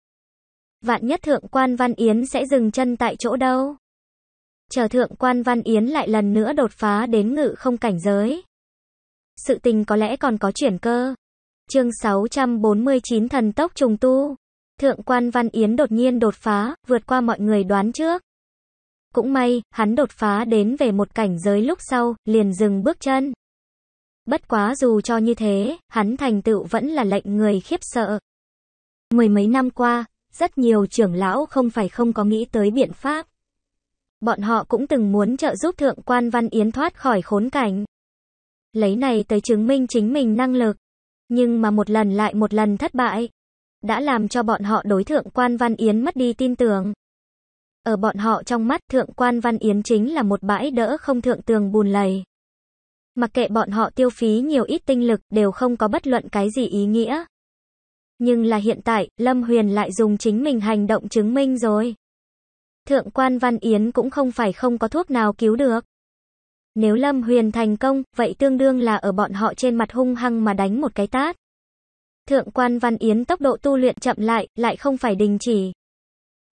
Vạn nhất thượng quan Văn Yến sẽ dừng chân tại chỗ đâu? Chờ thượng quan Văn Yến lại lần nữa đột phá đến ngự không cảnh giới. Sự tình có lẽ còn có chuyển cơ. Chương 649 thần tốc trùng tu. Thượng quan Văn Yến đột nhiên đột phá, vượt qua mọi người đoán trước. Cũng may, hắn đột phá đến về một cảnh giới lúc sau, liền dừng bước chân. Bất quá dù cho như thế, hắn thành tựu vẫn là lệnh người khiếp sợ. Mười mấy năm qua, rất nhiều trưởng lão không phải không có nghĩ tới biện pháp. Bọn họ cũng từng muốn trợ giúp thượng quan Văn Yến thoát khỏi khốn cảnh. Lấy này tới chứng minh chính mình năng lực. Nhưng mà một lần lại một lần thất bại. Đã làm cho bọn họ đối thượng quan Văn Yến mất đi tin tưởng. Ở bọn họ trong mắt thượng quan Văn Yến chính là một bãi đỡ không thượng tường bùn lầy. Mặc kệ bọn họ tiêu phí nhiều ít tinh lực đều không có bất luận cái gì ý nghĩa. Nhưng là hiện tại, Lâm Huyền lại dùng chính mình hành động chứng minh rồi. Thượng quan Văn Yến cũng không phải không có thuốc nào cứu được. Nếu Lâm Huyền thành công, vậy tương đương là ở bọn họ trên mặt hung hăng mà đánh một cái tát. Thượng quan Văn Yến tốc độ tu luyện chậm lại, lại không phải đình chỉ.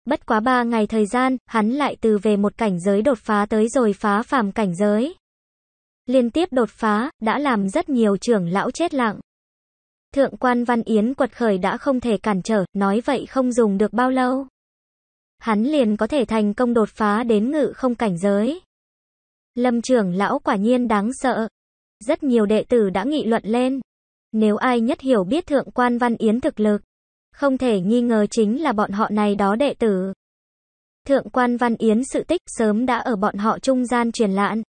Bất quá ba ngày thời gian, hắn lại từ về một cảnh giới đột phá tới rồi phá phàm cảnh giới. Liên tiếp đột phá, đã làm rất nhiều trưởng lão chết lặng. Thượng quan Văn Yến quật khởi đã không thể cản trở, nói vậy không dùng được bao lâu. Hắn liền có thể thành công đột phá đến ngự không cảnh giới. Lâm trưởng lão quả nhiên đáng sợ. Rất nhiều đệ tử đã nghị luận lên. Nếu ai nhất hiểu biết thượng quan Văn Yến thực lực, không thể nghi ngờ chính là bọn họ này đó đệ tử. Thượng quan Văn Yến sự tích sớm đã ở bọn họ trung gian truyền lãn.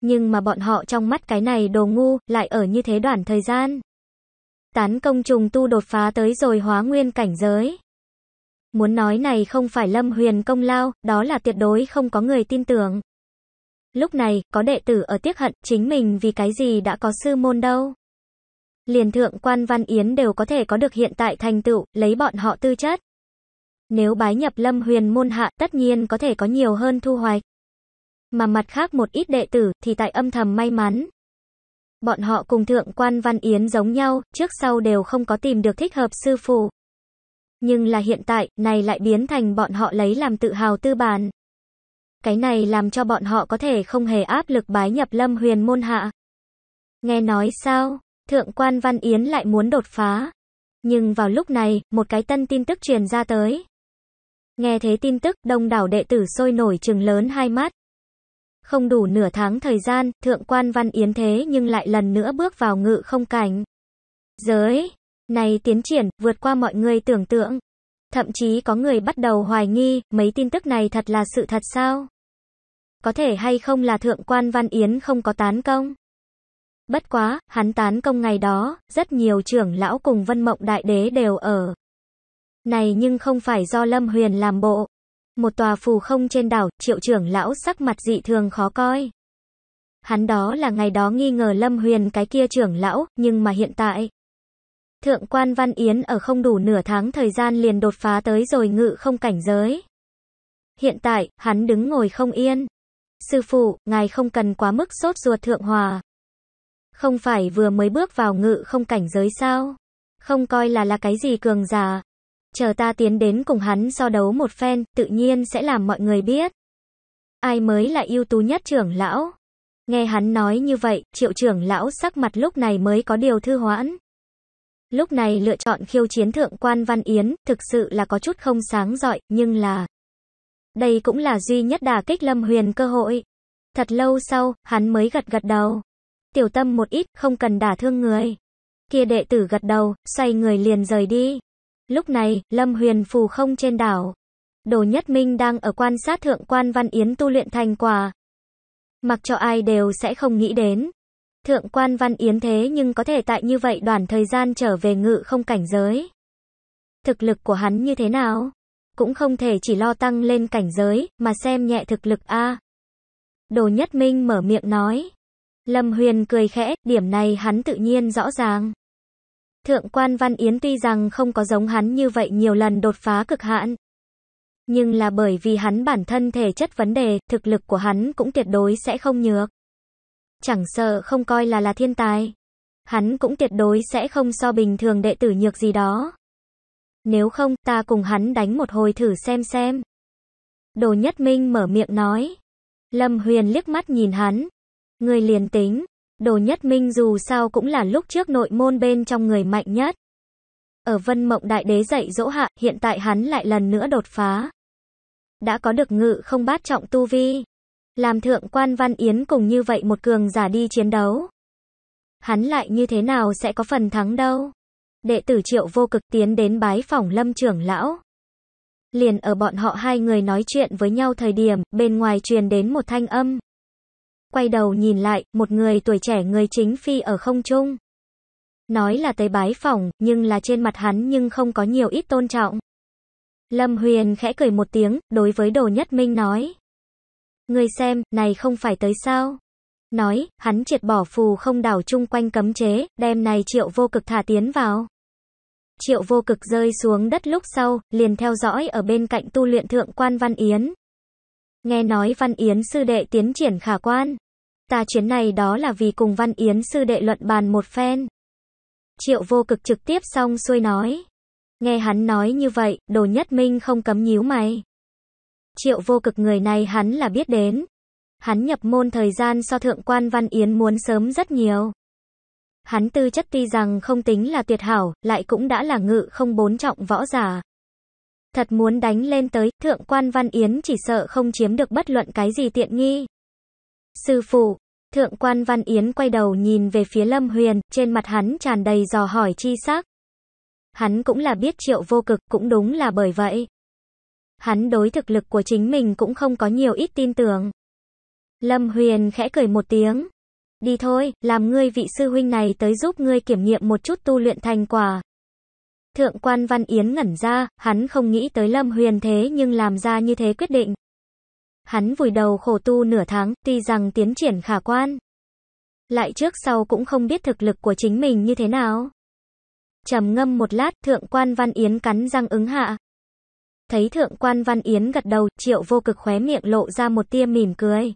Nhưng mà bọn họ trong mắt cái này đồ ngu, lại ở như thế đoạn thời gian. Tán công trùng tu đột phá tới rồi hóa nguyên cảnh giới. Muốn nói này không phải lâm huyền công lao, đó là tuyệt đối không có người tin tưởng. Lúc này, có đệ tử ở tiếc hận chính mình vì cái gì đã có sư môn đâu liền thượng quan Văn Yến đều có thể có được hiện tại thành tựu, lấy bọn họ tư chất. Nếu bái nhập lâm huyền môn hạ tất nhiên có thể có nhiều hơn thu hoạch. Mà mặt khác một ít đệ tử thì tại âm thầm may mắn. Bọn họ cùng thượng quan Văn Yến giống nhau, trước sau đều không có tìm được thích hợp sư phụ. Nhưng là hiện tại, này lại biến thành bọn họ lấy làm tự hào tư bản. Cái này làm cho bọn họ có thể không hề áp lực bái nhập lâm huyền môn hạ. Nghe nói sao? Thượng quan Văn Yến lại muốn đột phá. Nhưng vào lúc này, một cái tân tin tức truyền ra tới. Nghe thế tin tức, đông đảo đệ tử sôi nổi trừng lớn hai mắt. Không đủ nửa tháng thời gian, thượng quan Văn Yến thế nhưng lại lần nữa bước vào ngự không cảnh. Giới này tiến triển, vượt qua mọi người tưởng tượng. Thậm chí có người bắt đầu hoài nghi, mấy tin tức này thật là sự thật sao? Có thể hay không là thượng quan Văn Yến không có tán công? Bất quá, hắn tán công ngày đó, rất nhiều trưởng lão cùng vân mộng đại đế đều ở. Này nhưng không phải do Lâm Huyền làm bộ. Một tòa phù không trên đảo, triệu trưởng lão sắc mặt dị thường khó coi. Hắn đó là ngày đó nghi ngờ Lâm Huyền cái kia trưởng lão, nhưng mà hiện tại. Thượng quan Văn Yến ở không đủ nửa tháng thời gian liền đột phá tới rồi ngự không cảnh giới. Hiện tại, hắn đứng ngồi không yên. Sư phụ, ngài không cần quá mức sốt ruột thượng hòa. Không phải vừa mới bước vào ngự không cảnh giới sao? Không coi là là cái gì cường giả. Chờ ta tiến đến cùng hắn so đấu một phen, tự nhiên sẽ làm mọi người biết. Ai mới là ưu tú nhất trưởng lão? Nghe hắn nói như vậy, triệu trưởng lão sắc mặt lúc này mới có điều thư hoãn. Lúc này lựa chọn khiêu chiến thượng quan Văn Yến, thực sự là có chút không sáng giỏi, nhưng là... Đây cũng là duy nhất đà kích Lâm Huyền cơ hội. Thật lâu sau, hắn mới gật gật đầu tiểu tâm một ít, không cần đả thương người. Kia đệ tử gật đầu, xoay người liền rời đi. Lúc này, Lâm Huyền phù không trên đảo. Đồ Nhất Minh đang ở quan sát thượng quan Văn Yến tu luyện thành quả. Mặc cho ai đều sẽ không nghĩ đến. Thượng quan Văn Yến thế nhưng có thể tại như vậy đoạn thời gian trở về ngự không cảnh giới. Thực lực của hắn như thế nào? Cũng không thể chỉ lo tăng lên cảnh giới, mà xem nhẹ thực lực A. Đồ Nhất Minh mở miệng nói. Lâm Huyền cười khẽ, điểm này hắn tự nhiên rõ ràng. Thượng quan Văn Yến tuy rằng không có giống hắn như vậy nhiều lần đột phá cực hạn, nhưng là bởi vì hắn bản thân thể chất vấn đề, thực lực của hắn cũng tuyệt đối sẽ không nhược. Chẳng sợ không coi là là thiên tài, hắn cũng tuyệt đối sẽ không so bình thường đệ tử nhược gì đó. Nếu không, ta cùng hắn đánh một hồi thử xem xem. Đồ Nhất Minh mở miệng nói. Lâm Huyền liếc mắt nhìn hắn, Người liền tính, Đồ Nhất Minh dù sao cũng là lúc trước nội môn bên trong người mạnh nhất. Ở Vân Mộng Đại Đế dạy dỗ hạ, hiện tại hắn lại lần nữa đột phá. Đã có được ngự không bát trọng tu vi. Làm thượng quan Văn Yến cùng như vậy một cường giả đi chiến đấu. Hắn lại như thế nào sẽ có phần thắng đâu. Đệ tử triệu vô cực tiến đến bái phỏng lâm trưởng lão. Liền ở bọn họ hai người nói chuyện với nhau thời điểm, bên ngoài truyền đến một thanh âm. Quay đầu nhìn lại, một người tuổi trẻ người chính phi ở không trung. Nói là tới bái phỏng, nhưng là trên mặt hắn nhưng không có nhiều ít tôn trọng. Lâm Huyền khẽ cười một tiếng, đối với Đồ Nhất Minh nói. Người xem, này không phải tới sao? Nói, hắn triệt bỏ phù không đảo chung quanh cấm chế, đem này triệu vô cực thả tiến vào. Triệu vô cực rơi xuống đất lúc sau, liền theo dõi ở bên cạnh tu luyện thượng quan văn yến. Nghe nói Văn Yến sư đệ tiến triển khả quan. Ta chuyến này đó là vì cùng Văn Yến sư đệ luận bàn một phen. Triệu vô cực trực tiếp xong xuôi nói. Nghe hắn nói như vậy, đồ nhất minh không cấm nhíu mày. Triệu vô cực người này hắn là biết đến. Hắn nhập môn thời gian so thượng quan Văn Yến muốn sớm rất nhiều. Hắn tư chất tuy rằng không tính là tuyệt hảo, lại cũng đã là ngự không bốn trọng võ giả. Thật muốn đánh lên tới, thượng quan Văn Yến chỉ sợ không chiếm được bất luận cái gì tiện nghi. Sư phụ, thượng quan Văn Yến quay đầu nhìn về phía Lâm Huyền, trên mặt hắn tràn đầy dò hỏi chi sắc. Hắn cũng là biết triệu vô cực, cũng đúng là bởi vậy. Hắn đối thực lực của chính mình cũng không có nhiều ít tin tưởng. Lâm Huyền khẽ cười một tiếng. Đi thôi, làm ngươi vị sư huynh này tới giúp ngươi kiểm nghiệm một chút tu luyện thành quả. Thượng quan Văn Yến ngẩn ra, hắn không nghĩ tới Lâm Huyền thế nhưng làm ra như thế quyết định. Hắn vùi đầu khổ tu nửa tháng, tuy rằng tiến triển khả quan. Lại trước sau cũng không biết thực lực của chính mình như thế nào. trầm ngâm một lát, thượng quan Văn Yến cắn răng ứng hạ. Thấy thượng quan Văn Yến gật đầu, triệu vô cực khóe miệng lộ ra một tia mỉm cười.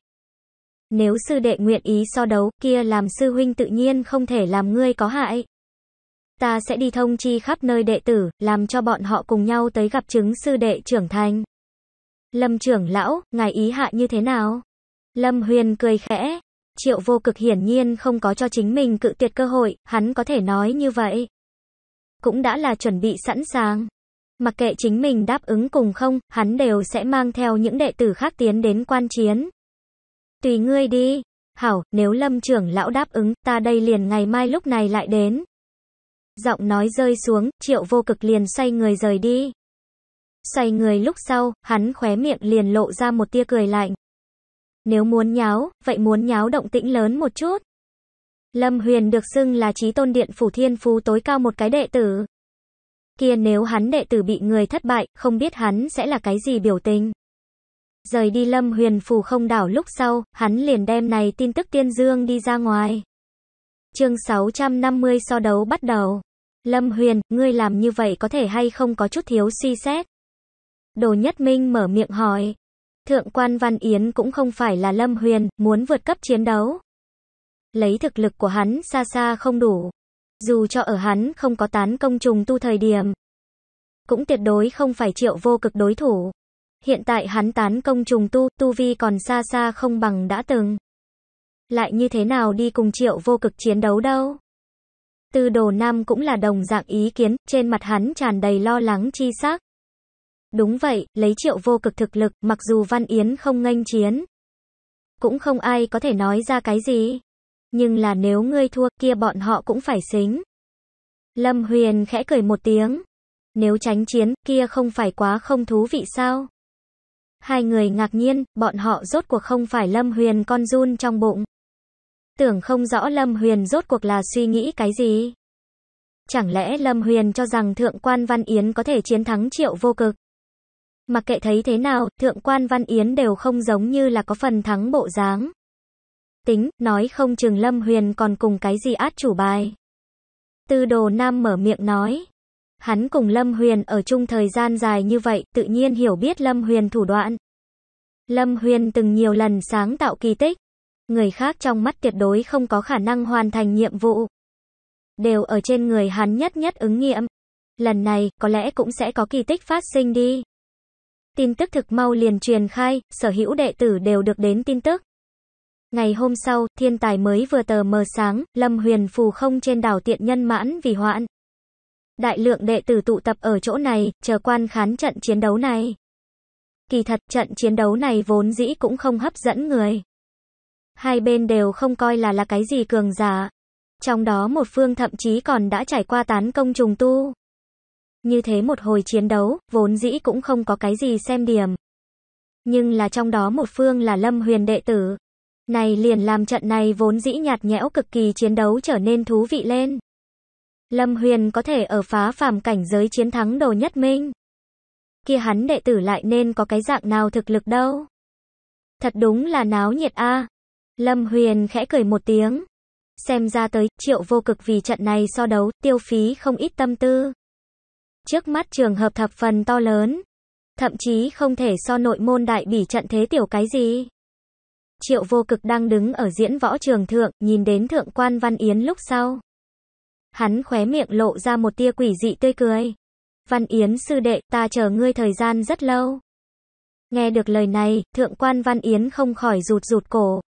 Nếu sư đệ nguyện ý so đấu, kia làm sư huynh tự nhiên không thể làm ngươi có hại ta sẽ đi thông chi khắp nơi đệ tử, làm cho bọn họ cùng nhau tới gặp chứng sư đệ trưởng thành. Lâm trưởng lão, ngài ý hạ như thế nào? Lâm Huyền cười khẽ. Triệu vô cực hiển nhiên không có cho chính mình cự tuyệt cơ hội, hắn có thể nói như vậy. Cũng đã là chuẩn bị sẵn sàng. Mặc kệ chính mình đáp ứng cùng không, hắn đều sẽ mang theo những đệ tử khác tiến đến quan chiến. Tùy ngươi đi. Hảo, nếu lâm trưởng lão đáp ứng, ta đây liền ngày mai lúc này lại đến. Giọng nói rơi xuống, triệu vô cực liền xoay người rời đi. Xoay người lúc sau, hắn khóe miệng liền lộ ra một tia cười lạnh. Nếu muốn nháo, vậy muốn nháo động tĩnh lớn một chút. Lâm Huyền được xưng là trí tôn điện phủ thiên phú tối cao một cái đệ tử. Kia nếu hắn đệ tử bị người thất bại, không biết hắn sẽ là cái gì biểu tình. Rời đi Lâm Huyền phủ không đảo lúc sau, hắn liền đem này tin tức tiên dương đi ra ngoài. Chương 650 so đấu bắt đầu. Lâm Huyền, ngươi làm như vậy có thể hay không có chút thiếu suy xét? Đồ Nhất Minh mở miệng hỏi. Thượng quan Văn Yến cũng không phải là Lâm Huyền, muốn vượt cấp chiến đấu. Lấy thực lực của hắn xa xa không đủ. Dù cho ở hắn không có tán công trùng tu thời điểm. Cũng tuyệt đối không phải triệu vô cực đối thủ. Hiện tại hắn tán công trùng tu, tu vi còn xa xa không bằng đã từng lại như thế nào đi cùng triệu vô cực chiến đấu đâu. Tư đồ nam cũng là đồng dạng ý kiến, trên mặt hắn tràn đầy lo lắng chi sắc. Đúng vậy, lấy triệu vô cực thực lực, mặc dù Văn Yến không nghênh chiến. Cũng không ai có thể nói ra cái gì. Nhưng là nếu ngươi thua kia bọn họ cũng phải xính. Lâm Huyền khẽ cười một tiếng. Nếu tránh chiến, kia không phải quá không thú vị sao? Hai người ngạc nhiên, bọn họ rốt cuộc không phải Lâm Huyền con run trong bụng. Tưởng không rõ Lâm Huyền rốt cuộc là suy nghĩ cái gì. Chẳng lẽ Lâm Huyền cho rằng Thượng quan Văn Yến có thể chiến thắng triệu vô cực? Mặc kệ thấy thế nào, Thượng quan Văn Yến đều không giống như là có phần thắng bộ dáng. Tính, nói không chừng Lâm Huyền còn cùng cái gì át chủ bài. Tư đồ nam mở miệng nói. Hắn cùng Lâm Huyền ở chung thời gian dài như vậy, tự nhiên hiểu biết Lâm Huyền thủ đoạn. Lâm Huyền từng nhiều lần sáng tạo kỳ tích người khác trong mắt tuyệt đối không có khả năng hoàn thành nhiệm vụ. Đều ở trên người hắn nhất nhất ứng nghiệm. Lần này, có lẽ cũng sẽ có kỳ tích phát sinh đi. Tin tức thực mau liền truyền khai, sở hữu đệ tử đều được đến tin tức. Ngày hôm sau, thiên tài mới vừa tờ mờ sáng, Lâm Huyền phù không trên đảo tiện nhân mãn vì hoạn. Đại lượng đệ tử tụ tập ở chỗ này, chờ quan khán trận chiến đấu này. Kỳ thật trận chiến đấu này vốn dĩ cũng không hấp dẫn người hai bên đều không coi là là cái gì cường giả. Trong đó một phương thậm chí còn đã trải qua tán công trùng tu. Như thế một hồi chiến đấu, vốn dĩ cũng không có cái gì xem điểm. Nhưng là trong đó một phương là Lâm Huyền đệ tử. Này liền làm trận này vốn dĩ nhạt nhẽo cực kỳ chiến đấu trở nên thú vị lên. Lâm Huyền có thể ở phá phàm cảnh giới chiến thắng đồ nhất minh. Kia hắn đệ tử lại nên có cái dạng nào thực lực đâu. Thật đúng là náo nhiệt a. Lâm Huyền khẽ cười một tiếng. Xem ra tới, triệu vô cực vì trận này so đấu, tiêu phí không ít tâm tư. Trước mắt trường hợp thập phần to lớn. Thậm chí không thể so nội môn đại bỉ trận thế tiểu cái gì. Triệu vô cực đang đứng ở diễn võ trường thượng, nhìn đến thượng quan văn yến lúc sau. Hắn khóe miệng lộ ra một tia quỷ dị tươi cười. Văn Yến sư đệ, ta chờ ngươi thời gian rất lâu. Nghe được lời này, thượng quan Văn Yến không khỏi rụt rụt cổ.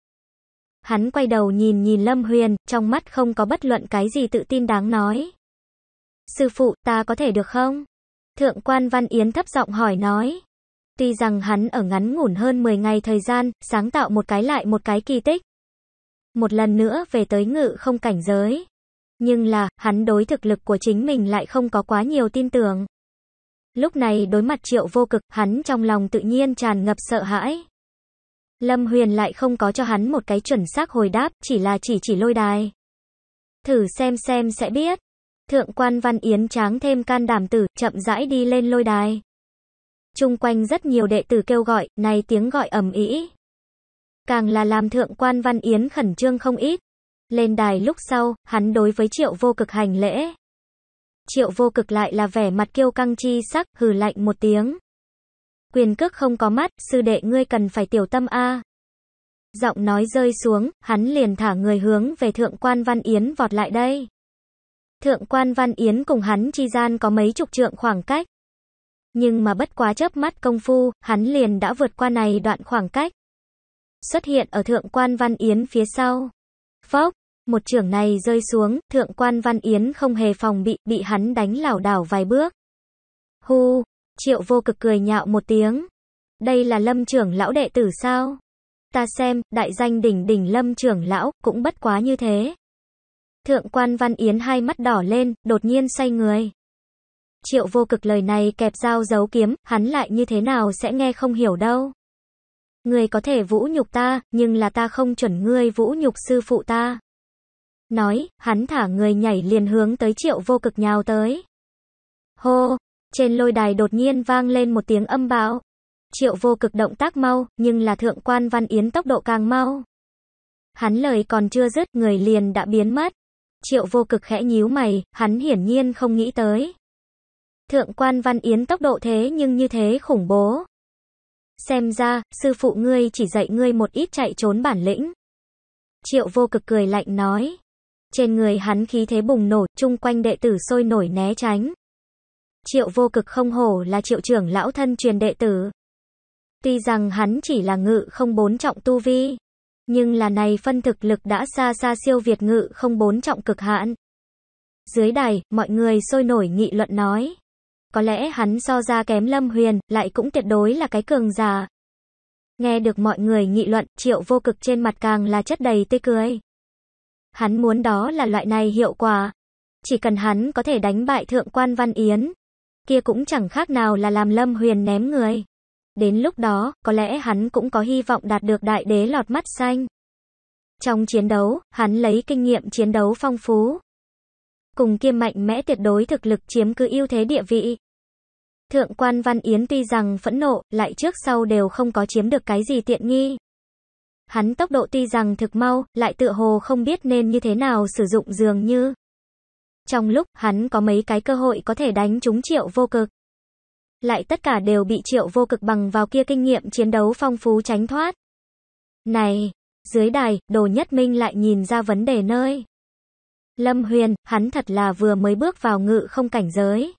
Hắn quay đầu nhìn nhìn Lâm Huyền, trong mắt không có bất luận cái gì tự tin đáng nói. Sư phụ, ta có thể được không? Thượng quan Văn Yến thấp giọng hỏi nói. Tuy rằng hắn ở ngắn ngủn hơn 10 ngày thời gian, sáng tạo một cái lại một cái kỳ tích. Một lần nữa về tới ngự không cảnh giới. Nhưng là, hắn đối thực lực của chính mình lại không có quá nhiều tin tưởng. Lúc này đối mặt triệu vô cực, hắn trong lòng tự nhiên tràn ngập sợ hãi. Lâm Huyền lại không có cho hắn một cái chuẩn xác hồi đáp, chỉ là chỉ chỉ lôi đài. Thử xem xem sẽ biết. Thượng quan Văn Yến tráng thêm can đảm tử, chậm rãi đi lên lôi đài. Trung quanh rất nhiều đệ tử kêu gọi, này tiếng gọi ầm ĩ. Càng là làm thượng quan Văn Yến khẩn trương không ít. Lên đài lúc sau, hắn đối với triệu vô cực hành lễ. Triệu vô cực lại là vẻ mặt kiêu căng chi sắc, hừ lạnh một tiếng quyền cước không có mắt, sư đệ ngươi cần phải tiểu tâm a. À. Giọng nói rơi xuống, hắn liền thả người hướng về thượng quan văn yến vọt lại đây. Thượng quan văn yến cùng hắn chi gian có mấy chục trượng khoảng cách. Nhưng mà bất quá chớp mắt công phu, hắn liền đã vượt qua này đoạn khoảng cách. Xuất hiện ở thượng quan văn yến phía sau. Phốc, một trưởng này rơi xuống, thượng quan văn yến không hề phòng bị, bị hắn đánh lảo đảo vài bước. Hu, Triệu vô cực cười nhạo một tiếng. Đây là lâm trưởng lão đệ tử sao? Ta xem, đại danh đỉnh đỉnh lâm trưởng lão, cũng bất quá như thế. Thượng quan văn yến hai mắt đỏ lên, đột nhiên say người. Triệu vô cực lời này kẹp dao giấu kiếm, hắn lại như thế nào sẽ nghe không hiểu đâu. người có thể vũ nhục ta, nhưng là ta không chuẩn ngươi vũ nhục sư phụ ta. Nói, hắn thả người nhảy liền hướng tới triệu vô cực nhào tới. Hô, trên lôi đài đột nhiên vang lên một tiếng âm bão. Triệu vô cực động tác mau, nhưng là thượng quan văn yến tốc độ càng mau. Hắn lời còn chưa dứt, người liền đã biến mất. Triệu vô cực khẽ nhíu mày, hắn hiển nhiên không nghĩ tới. Thượng quan văn yến tốc độ thế nhưng như thế khủng bố. Xem ra, sư phụ ngươi chỉ dạy ngươi một ít chạy trốn bản lĩnh. Triệu vô cực cười lạnh nói. Trên người hắn khí thế bùng nổ, chung quanh đệ tử sôi nổi né tránh. Triệu vô cực không hổ là triệu trưởng lão thân truyền đệ tử. Tuy rằng hắn chỉ là ngự không bốn trọng tu vi, nhưng là này phân thực lực đã xa xa siêu việt ngự không bốn trọng cực hạn. Dưới đài, mọi người sôi nổi nghị luận nói. Có lẽ hắn so ra kém Lâm Huyền, lại cũng tuyệt đối là cái cường giả. Nghe được mọi người nghị luận, triệu vô cực trên mặt càng là chất đầy tươi cười. Hắn muốn đó là loại này hiệu quả. Chỉ cần hắn có thể đánh bại thượng quan văn yến, kia cũng chẳng khác nào là làm Lâm Huyền ném người. Đến lúc đó, có lẽ hắn cũng có hy vọng đạt được đại đế lọt mắt xanh. Trong chiến đấu, hắn lấy kinh nghiệm chiến đấu phong phú. Cùng kia mạnh mẽ tuyệt đối thực lực chiếm cứ ưu thế địa vị. Thượng quan Văn Yến tuy rằng phẫn nộ, lại trước sau đều không có chiếm được cái gì tiện nghi. Hắn tốc độ tuy rằng thực mau, lại tựa hồ không biết nên như thế nào sử dụng dường như. Trong lúc hắn có mấy cái cơ hội có thể đánh trúng triệu vô cực. Lại tất cả đều bị triệu vô cực bằng vào kia kinh nghiệm chiến đấu phong phú tránh thoát. Này, dưới đài, đồ nhất minh lại nhìn ra vấn đề nơi. Lâm Huyền, hắn thật là vừa mới bước vào ngự không cảnh giới.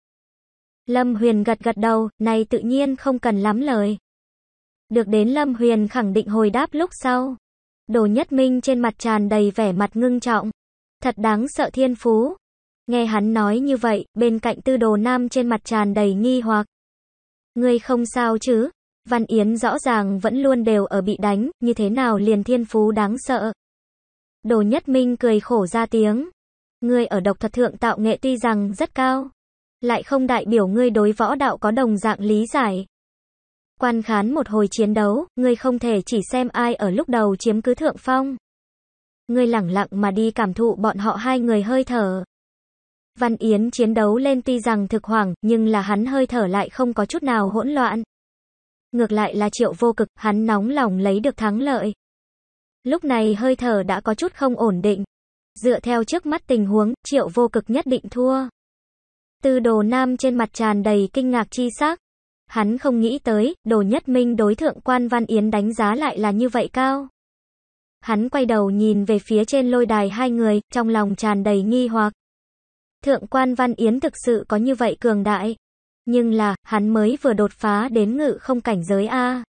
Lâm Huyền gật gật đầu, này tự nhiên không cần lắm lời. Được đến Lâm Huyền khẳng định hồi đáp lúc sau. Đồ Nhất Minh trên mặt tràn đầy vẻ mặt ngưng trọng. Thật đáng sợ thiên phú. Nghe hắn nói như vậy, bên cạnh tư đồ nam trên mặt tràn đầy nghi hoặc. Ngươi không sao chứ? Văn Yến rõ ràng vẫn luôn đều ở bị đánh, như thế nào liền thiên phú đáng sợ. Đồ Nhất Minh cười khổ ra tiếng. Ngươi ở độc thuật thượng tạo nghệ tuy rằng rất cao, lại không đại biểu ngươi đối võ đạo có đồng dạng lý giải. Quan khán một hồi chiến đấu, ngươi không thể chỉ xem ai ở lúc đầu chiếm cứ thượng phong. Ngươi lẳng lặng mà đi cảm thụ bọn họ hai người hơi thở. Văn Yến chiến đấu lên tuy rằng thực hoảng, nhưng là hắn hơi thở lại không có chút nào hỗn loạn. Ngược lại là triệu vô cực, hắn nóng lòng lấy được thắng lợi. Lúc này hơi thở đã có chút không ổn định. Dựa theo trước mắt tình huống, triệu vô cực nhất định thua. Từ đồ nam trên mặt tràn đầy kinh ngạc chi sắc. Hắn không nghĩ tới, đồ nhất minh đối thượng quan Văn Yến đánh giá lại là như vậy cao. Hắn quay đầu nhìn về phía trên lôi đài hai người, trong lòng tràn đầy nghi hoặc. Thượng quan Văn Yến thực sự có như vậy cường đại. Nhưng là, hắn mới vừa đột phá đến ngự không cảnh giới A.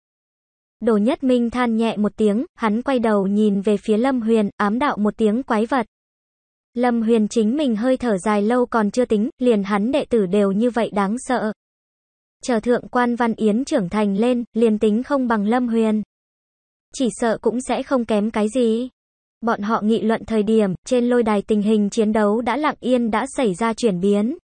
Đồ nhất minh than nhẹ một tiếng, hắn quay đầu nhìn về phía Lâm Huyền, ám đạo một tiếng quái vật. Lâm Huyền chính mình hơi thở dài lâu còn chưa tính, liền hắn đệ tử đều như vậy đáng sợ. Chờ thượng quan Văn Yến trưởng thành lên, liền tính không bằng Lâm Huyền. Chỉ sợ cũng sẽ không kém cái gì. Bọn họ nghị luận thời điểm, trên lôi đài tình hình chiến đấu đã lặng yên đã xảy ra chuyển biến.